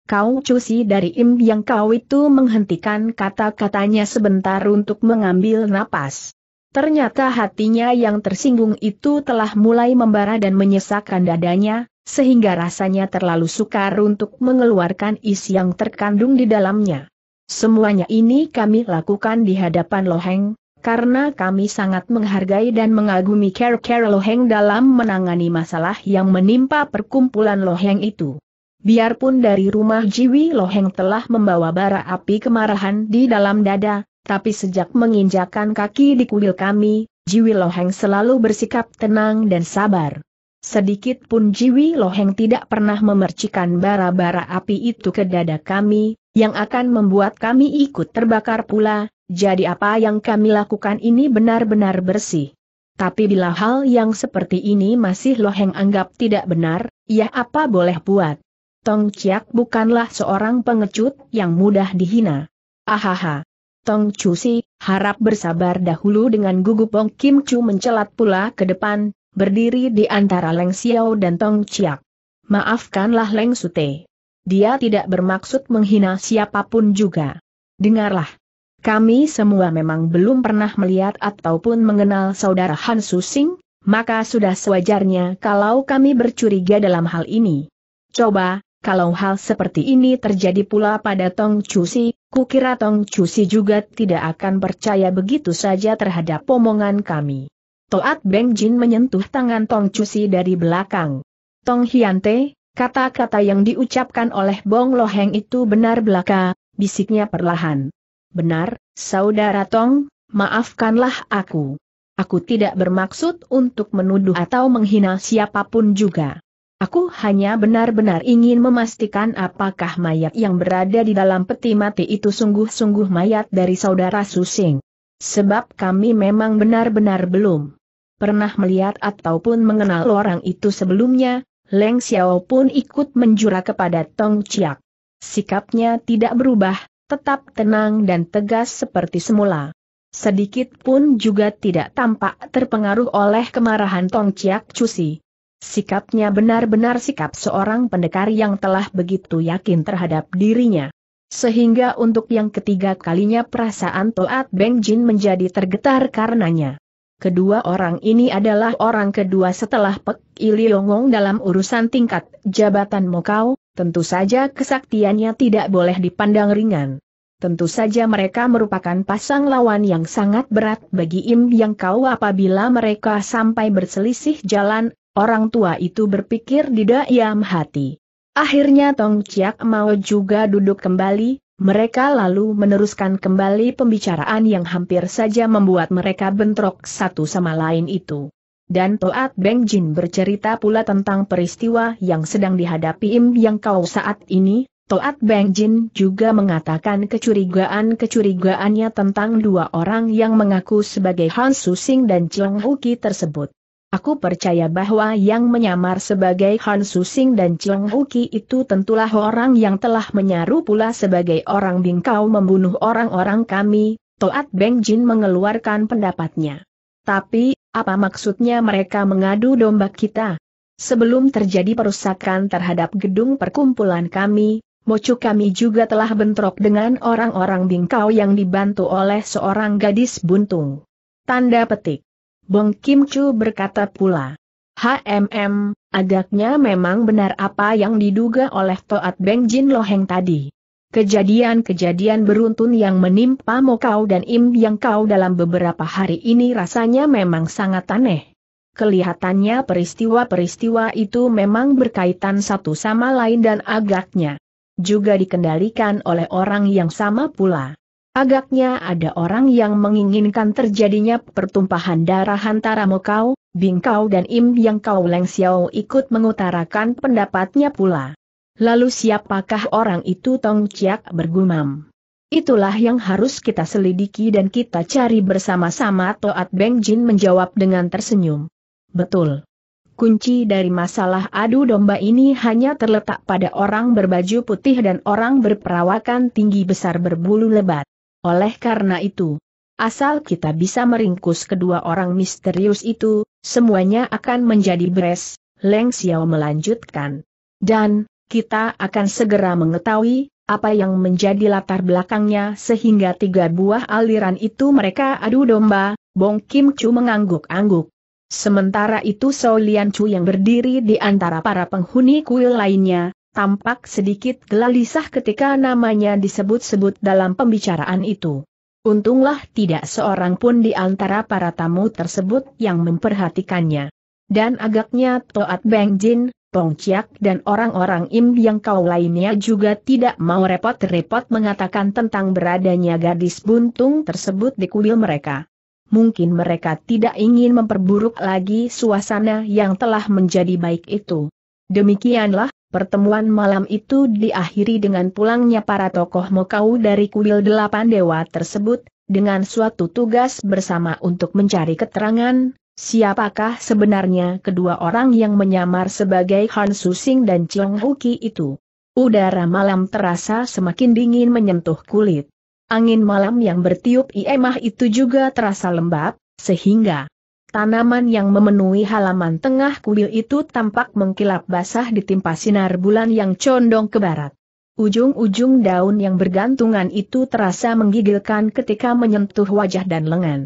A: kau cuci dari Im yang kau itu menghentikan kata-katanya sebentar untuk mengambil napas. Ternyata hatinya yang tersinggung itu telah mulai membara dan menyesakkan dadanya, sehingga rasanya terlalu sukar untuk mengeluarkan isi yang terkandung di dalamnya. Semuanya ini kami lakukan di hadapan Loheng, karena kami sangat menghargai dan mengagumi care-care Loheng dalam menangani masalah yang menimpa perkumpulan Loheng itu. Biarpun dari rumah Jiwi Loheng telah membawa bara api kemarahan di dalam dada, tapi sejak menginjakan kaki di kuil kami, Jiwi Loheng selalu bersikap tenang dan sabar. Sedikit pun Jiwi Loheng tidak pernah memercikan bara-bara api itu ke dada kami, yang akan membuat kami ikut terbakar pula, jadi apa yang kami lakukan ini benar-benar bersih. Tapi bila hal yang seperti ini masih Loheng anggap tidak benar, ya apa boleh buat. Tong Chiak bukanlah seorang pengecut yang mudah dihina. Ahaha. Tong Chu Si, harap bersabar dahulu dengan gugup Ong Kim Chu mencelat pula ke depan, berdiri di antara Leng Xiao dan Tong Chiak. Maafkanlah Leng Sute. Dia tidak bermaksud menghina siapapun juga. Dengarlah. Kami semua memang belum pernah melihat ataupun mengenal saudara Han Susing, maka sudah sewajarnya kalau kami bercuriga dalam hal ini. Coba, kalau hal seperti ini terjadi pula pada Tong Cusi, kukira Tong Cusi juga tidak akan percaya begitu saja terhadap omongan kami. Toat Beng Jin menyentuh tangan Tong Cusi dari belakang. Tong Hyante, kata-kata yang diucapkan oleh Bong Loheng itu benar belaka, bisiknya perlahan. Benar, saudara Tong, maafkanlah aku. Aku tidak bermaksud untuk menuduh atau menghina siapapun juga. Aku hanya benar-benar ingin memastikan apakah mayat yang berada di dalam peti mati itu sungguh-sungguh mayat dari saudara Susing. Sebab kami memang benar-benar belum pernah melihat ataupun mengenal orang itu sebelumnya, Leng Xiao pun ikut menjura kepada Tong Chiak. Sikapnya tidak berubah, tetap tenang dan tegas seperti semula. Sedikit pun juga tidak tampak terpengaruh oleh kemarahan Tong Chiak Cusi. Sikapnya benar-benar sikap seorang pendekar yang telah begitu yakin terhadap dirinya. Sehingga untuk yang ketiga kalinya perasaan Toat Beng Jin menjadi tergetar karenanya. Kedua orang ini adalah orang kedua setelah Pek Iliongong dalam urusan tingkat jabatan Mokau, tentu saja kesaktiannya tidak boleh dipandang ringan. Tentu saja mereka merupakan pasang lawan yang sangat berat bagi Im Yang Kau apabila mereka sampai berselisih jalan, Orang tua itu berpikir di dalam hati. Akhirnya Tong Chiak mau juga duduk kembali, mereka lalu meneruskan kembali pembicaraan yang hampir saja membuat mereka bentrok satu sama lain itu. Dan Toat Beng Jin bercerita pula tentang peristiwa yang sedang dihadapi Im Yang Kau saat ini, Toat Beng Jin juga mengatakan kecurigaan-kecurigaannya tentang dua orang yang mengaku sebagai Han Sing dan Cheng Huki tersebut. Aku percaya bahwa yang menyamar sebagai Han Su-sing dan Cheng Huki itu tentulah orang yang telah menyaru pula sebagai orang bingkau membunuh orang-orang kami, Toat Beng Jin mengeluarkan pendapatnya. Tapi, apa maksudnya mereka mengadu domba kita? Sebelum terjadi perusakan terhadap gedung perkumpulan kami, Mocu kami juga telah bentrok dengan orang-orang bingkau yang dibantu oleh seorang gadis buntung. Tanda petik. Beng Kim Chu berkata pula. HMM, agaknya memang benar apa yang diduga oleh Toat Beng Jin Loheng tadi. Kejadian-kejadian beruntun yang menimpa Mokau dan Im Yang Kau dalam beberapa hari ini rasanya memang sangat aneh. Kelihatannya peristiwa-peristiwa itu memang berkaitan satu sama lain dan agaknya juga dikendalikan oleh orang yang sama pula. Agaknya ada orang yang menginginkan terjadinya pertumpahan darah antara Mokau, Bingkau dan Im yang Kau Leng Xiao ikut mengutarakan pendapatnya pula. Lalu siapakah orang itu Tong Ciak bergumam. Itulah yang harus kita selidiki dan kita cari bersama-sama Toat Beng Jin menjawab dengan tersenyum. Betul. Kunci dari masalah adu domba ini hanya terletak pada orang berbaju putih dan orang berperawakan tinggi besar berbulu lebat. Oleh karena itu, asal kita bisa meringkus kedua orang misterius itu, semuanya akan menjadi beres, Leng Xiao melanjutkan. Dan, kita akan segera mengetahui, apa yang menjadi latar belakangnya sehingga tiga buah aliran itu mereka adu domba, Bong Kim Chu mengangguk-angguk. Sementara itu Lian Chu yang berdiri di antara para penghuni kuil lainnya, tampak sedikit gelisah ketika namanya disebut-sebut dalam pembicaraan itu. Untunglah tidak seorang pun di antara para tamu tersebut yang memperhatikannya. Dan agaknya Toat Beng Jin, Pong Chiak dan orang-orang Im yang kau lainnya juga tidak mau repot-repot mengatakan tentang beradanya gadis buntung tersebut di kuil mereka. Mungkin mereka tidak ingin memperburuk lagi suasana yang telah menjadi baik itu. Demikianlah Pertemuan malam itu diakhiri dengan pulangnya para tokoh Mokau dari kuil delapan dewa tersebut, dengan suatu tugas bersama untuk mencari keterangan, siapakah sebenarnya kedua orang yang menyamar sebagai Han Susing dan Chiang Huki itu. Udara malam terasa semakin dingin menyentuh kulit. Angin malam yang bertiup iemah itu juga terasa lembab, sehingga Tanaman yang memenuhi halaman tengah kuil itu tampak mengkilap basah ditimpa sinar bulan yang condong ke barat. Ujung-ujung daun yang bergantungan itu terasa menggigilkan ketika menyentuh wajah dan lengan.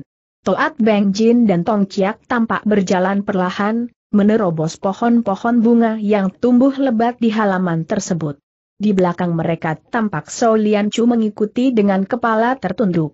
A: Toat Beng Jin dan Tong Chiak tampak berjalan perlahan, menerobos pohon-pohon bunga yang tumbuh lebat di halaman tersebut. Di belakang mereka tampak Solian Chu mengikuti dengan kepala tertunduk.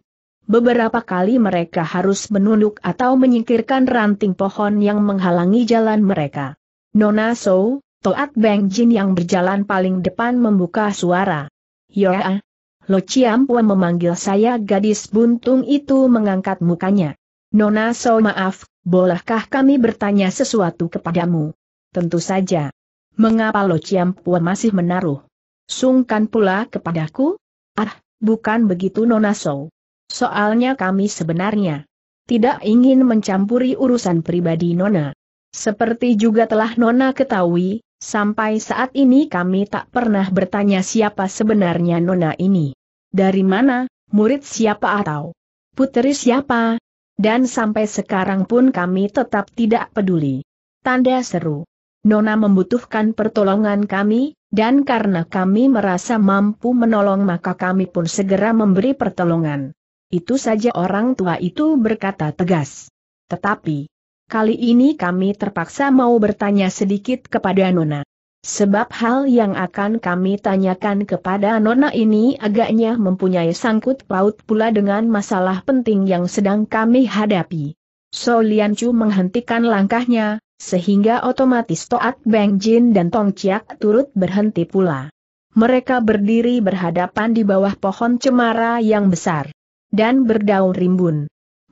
A: Beberapa kali mereka harus menunduk atau menyingkirkan ranting pohon yang menghalangi jalan mereka. Nona So, Toat Beng Jin yang berjalan paling depan membuka suara. Yoa, Lo Chiam Pua memanggil saya gadis buntung itu mengangkat mukanya. Nona So maaf, bolehkah kami bertanya sesuatu kepadamu? Tentu saja. Mengapa Lo Chiam Pua masih menaruh? Sungkan pula kepadaku? Ah, bukan begitu Nona So. Soalnya kami sebenarnya tidak ingin mencampuri urusan pribadi Nona. Seperti juga telah Nona ketahui, sampai saat ini kami tak pernah bertanya siapa sebenarnya Nona ini. Dari mana, murid siapa atau putri siapa? Dan sampai sekarang pun kami tetap tidak peduli. Tanda seru. Nona membutuhkan pertolongan kami, dan karena kami merasa mampu menolong maka kami pun segera memberi pertolongan. Itu saja orang tua itu berkata tegas. Tetapi, kali ini kami terpaksa mau bertanya sedikit kepada Nona. Sebab hal yang akan kami tanyakan kepada Nona ini agaknya mempunyai sangkut paut pula dengan masalah penting yang sedang kami hadapi. So Lian Chu menghentikan langkahnya, sehingga otomatis Toat Beng Jin dan Tong Chiak turut berhenti pula. Mereka berdiri berhadapan di bawah pohon cemara yang besar dan berdaun rimbun.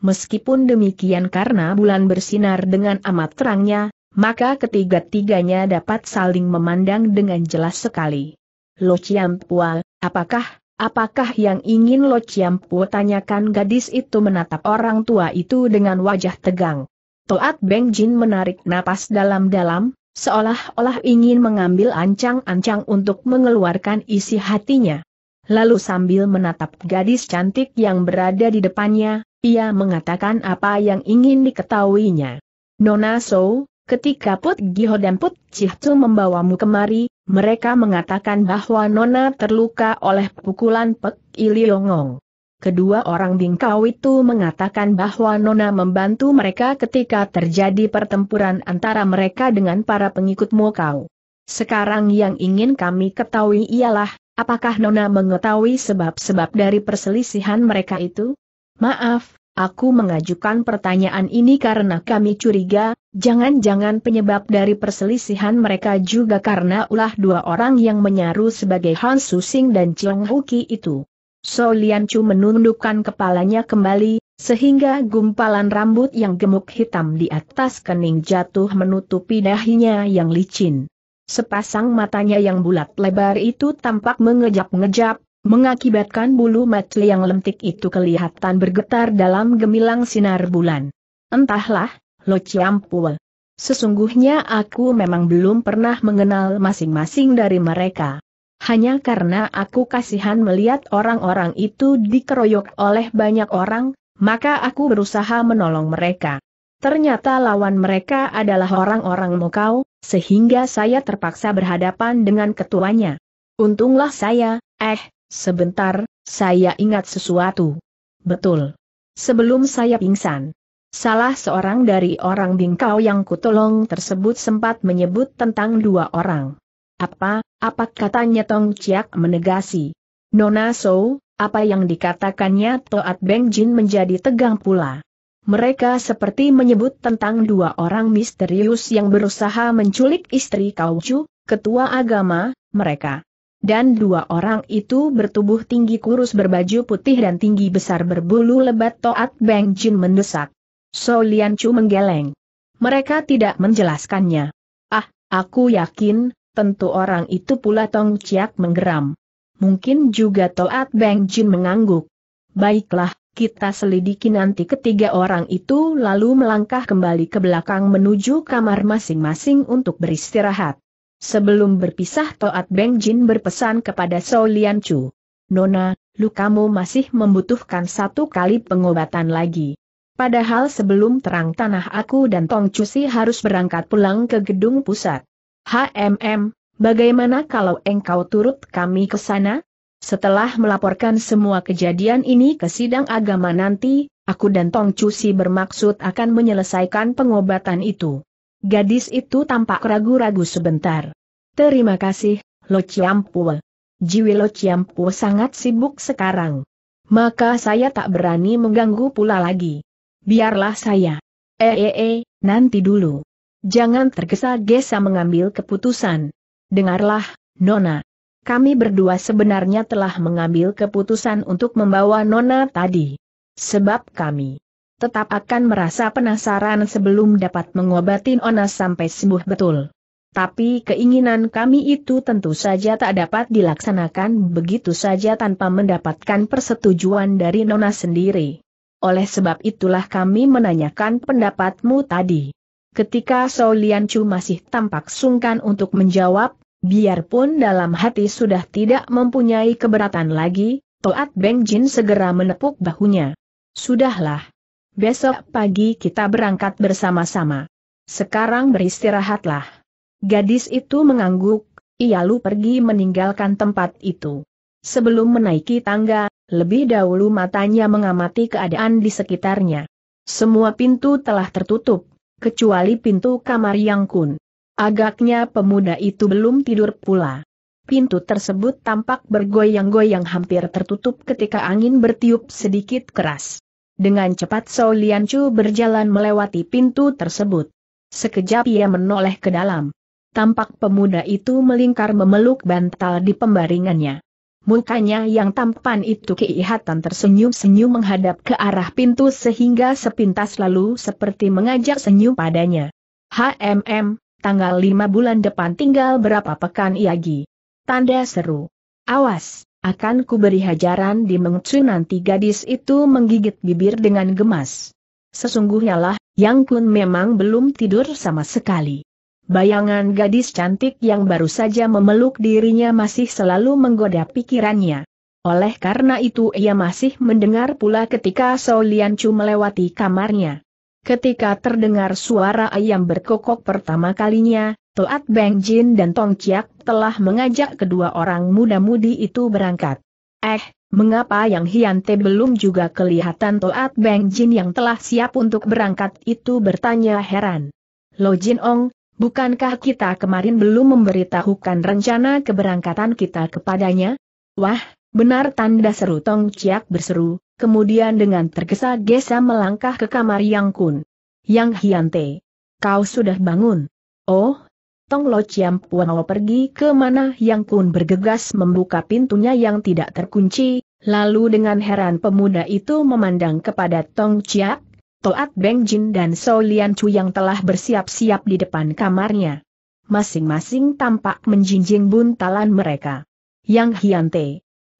A: Meskipun demikian karena bulan bersinar dengan amat terangnya, maka ketiga-tiganya dapat saling memandang dengan jelas sekali. Lo Pua, apakah, apakah yang ingin Lo Pua tanyakan gadis itu menatap orang tua itu dengan wajah tegang. Toat Beng Jin menarik napas dalam-dalam, seolah-olah ingin mengambil ancang-ancang untuk mengeluarkan isi hatinya lalu sambil menatap gadis cantik yang berada di depannya, ia mengatakan apa yang ingin diketahuinya. Nona So, ketika Put Giho dan Put Cihtu membawamu kemari, mereka mengatakan bahwa Nona terluka oleh pukulan Pek Iliongong. Kedua orang bingkau itu mengatakan bahwa Nona membantu mereka ketika terjadi pertempuran antara mereka dengan para pengikut Mokau. Sekarang yang ingin kami ketahui ialah, Apakah Nona mengetahui sebab-sebab dari perselisihan mereka itu? Maaf, aku mengajukan pertanyaan ini karena kami curiga, jangan-jangan penyebab dari perselisihan mereka juga karena ulah dua orang yang menyaru sebagai Han Sing dan Chiang Huki itu. So Lian Chu menundukkan kepalanya kembali, sehingga gumpalan rambut yang gemuk hitam di atas kening jatuh menutupi dahinya yang licin. Sepasang matanya yang bulat lebar itu tampak mengejap-ngejap, mengakibatkan bulu mata yang lentik itu kelihatan bergetar dalam gemilang sinar bulan. Entahlah, Lo Ciampul. Sesungguhnya aku memang belum pernah mengenal masing-masing dari mereka. Hanya karena aku kasihan melihat orang-orang itu dikeroyok oleh banyak orang, maka aku berusaha menolong mereka. Ternyata lawan mereka adalah orang-orang Mokau, sehingga saya terpaksa berhadapan dengan ketuanya. Untunglah saya, eh, sebentar, saya ingat sesuatu. Betul. Sebelum saya pingsan. Salah seorang dari orang bingkau yang kutolong tersebut sempat menyebut tentang dua orang. Apa, apa katanya Tong Ciak menegasi. Nona So, apa yang dikatakannya Toat Beng Jin menjadi tegang pula. Mereka seperti menyebut tentang dua orang misterius yang berusaha menculik istri Kaucu, ketua agama, mereka. Dan dua orang itu bertubuh tinggi kurus berbaju putih dan tinggi besar berbulu lebat Toat Beng Jin mendesak. So Lian Chu menggeleng. Mereka tidak menjelaskannya. Ah, aku yakin, tentu orang itu pula Tong Ciak menggeram. Mungkin juga Toat Beng Jin mengangguk. Baiklah, kita selidiki nanti ketiga orang itu lalu melangkah kembali ke belakang menuju kamar masing-masing untuk beristirahat. Sebelum berpisah Toat Beng Jin berpesan kepada Sao Lian Chu. Nona, lukamu masih membutuhkan satu kali pengobatan lagi. Padahal sebelum terang tanah aku dan Tong Cusi harus berangkat pulang ke gedung pusat. HMM, bagaimana kalau engkau turut kami ke sana? Setelah melaporkan semua kejadian ini ke sidang agama nanti, aku dan Tong Cusi bermaksud akan menyelesaikan pengobatan itu. Gadis itu tampak ragu-ragu sebentar. Terima kasih, Lo Chiampue. Jiwi Lo Chiampue sangat sibuk sekarang. Maka saya tak berani mengganggu pula lagi. Biarlah saya. Eh eh, eh nanti dulu. Jangan tergesa-gesa mengambil keputusan. Dengarlah, Nona kami berdua sebenarnya telah mengambil keputusan untuk membawa Nona tadi. Sebab kami tetap akan merasa penasaran sebelum dapat mengobati Nona sampai sembuh betul. Tapi keinginan kami itu tentu saja tak dapat dilaksanakan begitu saja tanpa mendapatkan persetujuan dari Nona sendiri. Oleh sebab itulah kami menanyakan pendapatmu tadi. Ketika Saulian Chu masih tampak sungkan untuk menjawab, Biarpun dalam hati sudah tidak mempunyai keberatan lagi, Toat Beng Jin segera menepuk bahunya. Sudahlah. Besok pagi kita berangkat bersama-sama. Sekarang beristirahatlah. Gadis itu mengangguk, ia lu pergi meninggalkan tempat itu. Sebelum menaiki tangga, lebih dahulu matanya mengamati keadaan di sekitarnya. Semua pintu telah tertutup, kecuali pintu kamar Yang Kun. Agaknya pemuda itu belum tidur pula. Pintu tersebut tampak bergoyang-goyang hampir tertutup ketika angin bertiup sedikit keras. Dengan cepat Sou Lian Chu berjalan melewati pintu tersebut. Sekejap ia menoleh ke dalam. Tampak pemuda itu melingkar memeluk bantal di pembaringannya. Mukanya yang tampan itu keihatan tersenyum-senyum menghadap ke arah pintu sehingga sepintas lalu seperti mengajak senyum padanya. HMM, tanggal lima bulan depan tinggal berapa pekan Iagi. Tanda seru. Awas, akan ku beri hajaran di Mengcu nanti gadis itu menggigit bibir dengan gemas. Sesungguhnya lah, Yang Kun memang belum tidur sama sekali. Bayangan gadis cantik yang baru saja memeluk dirinya masih selalu menggoda pikirannya. Oleh karena itu ia masih mendengar pula ketika Solian Chu melewati kamarnya. Ketika terdengar suara ayam berkokok pertama kalinya, Toat Beng Jin dan Tong Kiak telah mengajak kedua orang muda-mudi itu berangkat. Eh, mengapa yang Hiante belum juga kelihatan Toat Beng Jin yang telah siap untuk berangkat itu bertanya heran. Lo Jin Ong, bukankah kita kemarin belum memberitahukan rencana keberangkatan kita kepadanya? Wah, benar tanda seru Tong Ciak berseru, kemudian dengan tergesa-gesa melangkah ke kamar Yang Kun. Yang Hiante, kau sudah bangun. Oh, Tong Lo Chiam Puanwo pergi ke mana Yang Kun bergegas membuka pintunya yang tidak terkunci, lalu dengan heran pemuda itu memandang kepada Tong Chiak, Toat Beng Jin dan So Lian Chu yang telah bersiap-siap di depan kamarnya. Masing-masing tampak menjinjing buntalan mereka. Yang Hiante,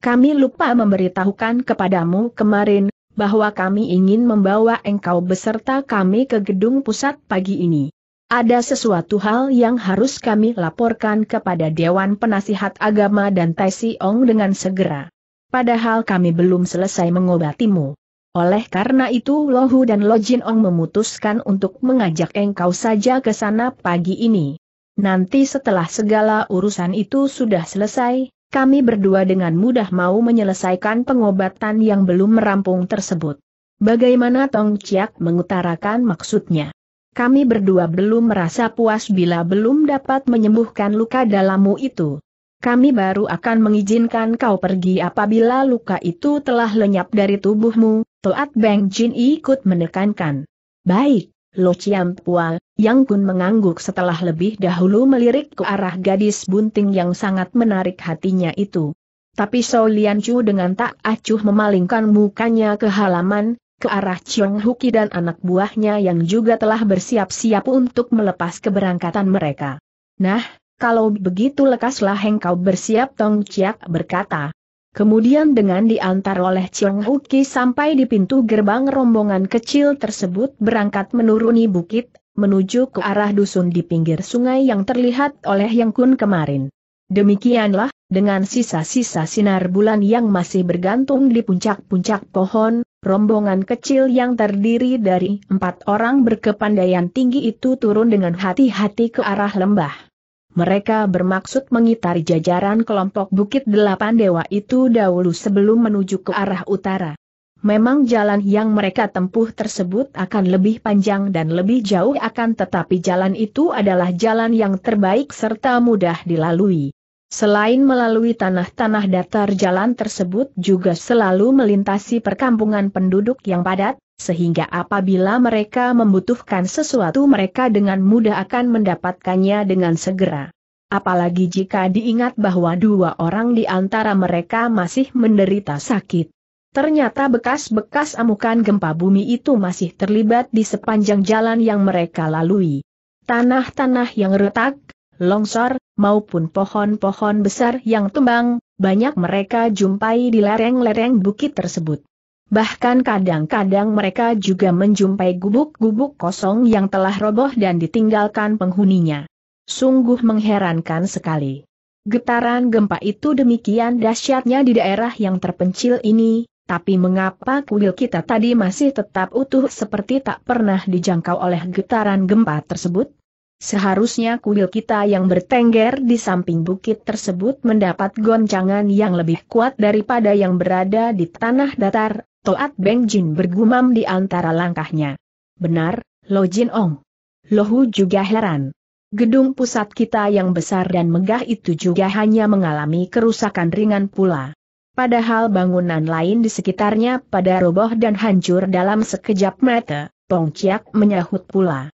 A: kami lupa memberitahukan kepadamu kemarin, bahwa kami ingin membawa engkau beserta kami ke gedung pusat pagi ini. Ada sesuatu hal yang harus kami laporkan kepada Dewan Penasihat Agama dan Tai Ong dengan segera. Padahal kami belum selesai mengobatimu. Oleh karena itu Lohu dan Lojin Ong memutuskan untuk mengajak engkau saja ke sana pagi ini. Nanti setelah segala urusan itu sudah selesai, kami berdua dengan mudah mau menyelesaikan pengobatan yang belum merampung tersebut. Bagaimana Tong Chiak mengutarakan maksudnya? Kami berdua belum merasa puas bila belum dapat menyembuhkan luka dalammu itu. Kami baru akan mengizinkan kau pergi apabila luka itu telah lenyap dari tubuhmu, Toat Beng Jin ikut menekankan. Baik, Lo Pua, Yang Kun mengangguk setelah lebih dahulu melirik ke arah gadis bunting yang sangat menarik hatinya itu. Tapi Shou Lian Chu dengan tak acuh memalingkan mukanya ke halaman, ke arah Chong Huki dan anak buahnya yang juga telah bersiap-siap untuk melepas keberangkatan mereka. Nah, kalau begitu lekaslah engkau bersiap Tong Chiak berkata. Kemudian dengan diantar oleh Chiong Uki sampai di pintu gerbang rombongan kecil tersebut berangkat menuruni bukit, menuju ke arah dusun di pinggir sungai yang terlihat oleh Yang Kun kemarin. Demikianlah, dengan sisa-sisa sinar bulan yang masih bergantung di puncak-puncak pohon, rombongan kecil yang terdiri dari empat orang berkepandaian tinggi itu turun dengan hati-hati ke arah lembah mereka bermaksud mengitari jajaran kelompok Bukit Delapan Dewa itu dahulu sebelum menuju ke arah utara. Memang jalan yang mereka tempuh tersebut akan lebih panjang dan lebih jauh akan tetapi jalan itu adalah jalan yang terbaik serta mudah dilalui. Selain melalui tanah-tanah datar jalan tersebut juga selalu melintasi perkampungan penduduk yang padat, sehingga apabila mereka membutuhkan sesuatu mereka dengan mudah akan mendapatkannya dengan segera. Apalagi jika diingat bahwa dua orang di antara mereka masih menderita sakit. Ternyata bekas-bekas amukan gempa bumi itu masih terlibat di sepanjang jalan yang mereka lalui. Tanah-tanah yang retak, longsor, maupun pohon-pohon besar yang tumbang, banyak mereka jumpai di lereng-lereng bukit tersebut. Bahkan kadang-kadang mereka juga menjumpai gubuk-gubuk kosong yang telah roboh dan ditinggalkan penghuninya. Sungguh mengherankan sekali. Getaran gempa itu demikian dahsyatnya di daerah yang terpencil ini, tapi mengapa kuil kita tadi masih tetap utuh seperti tak pernah dijangkau oleh getaran gempa tersebut? Seharusnya kuil kita yang bertengger di samping bukit tersebut mendapat goncangan yang lebih kuat daripada yang berada di tanah datar, Toat Beng Jin bergumam di antara langkahnya. Benar, Lo Jin Ong. Lohu juga heran. Gedung pusat kita yang besar dan megah itu juga hanya mengalami kerusakan ringan pula. Padahal bangunan lain di sekitarnya pada roboh dan hancur dalam sekejap mata, Pong Chiak menyahut pula.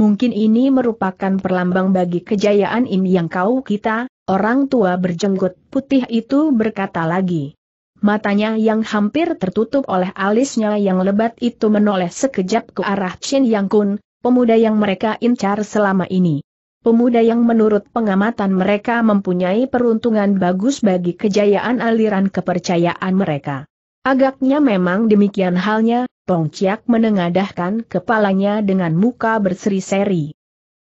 A: Mungkin ini merupakan perlambang bagi kejayaan Im yang kau kita, orang tua berjenggot putih itu berkata lagi. Matanya yang hampir tertutup oleh alisnya yang lebat itu menoleh sekejap ke arah Chin Yang Kun, pemuda yang mereka incar selama ini. Pemuda yang menurut pengamatan mereka mempunyai peruntungan bagus bagi kejayaan aliran kepercayaan mereka. Agaknya memang demikian halnya, Pong Chiak menengadahkan kepalanya dengan muka berseri-seri.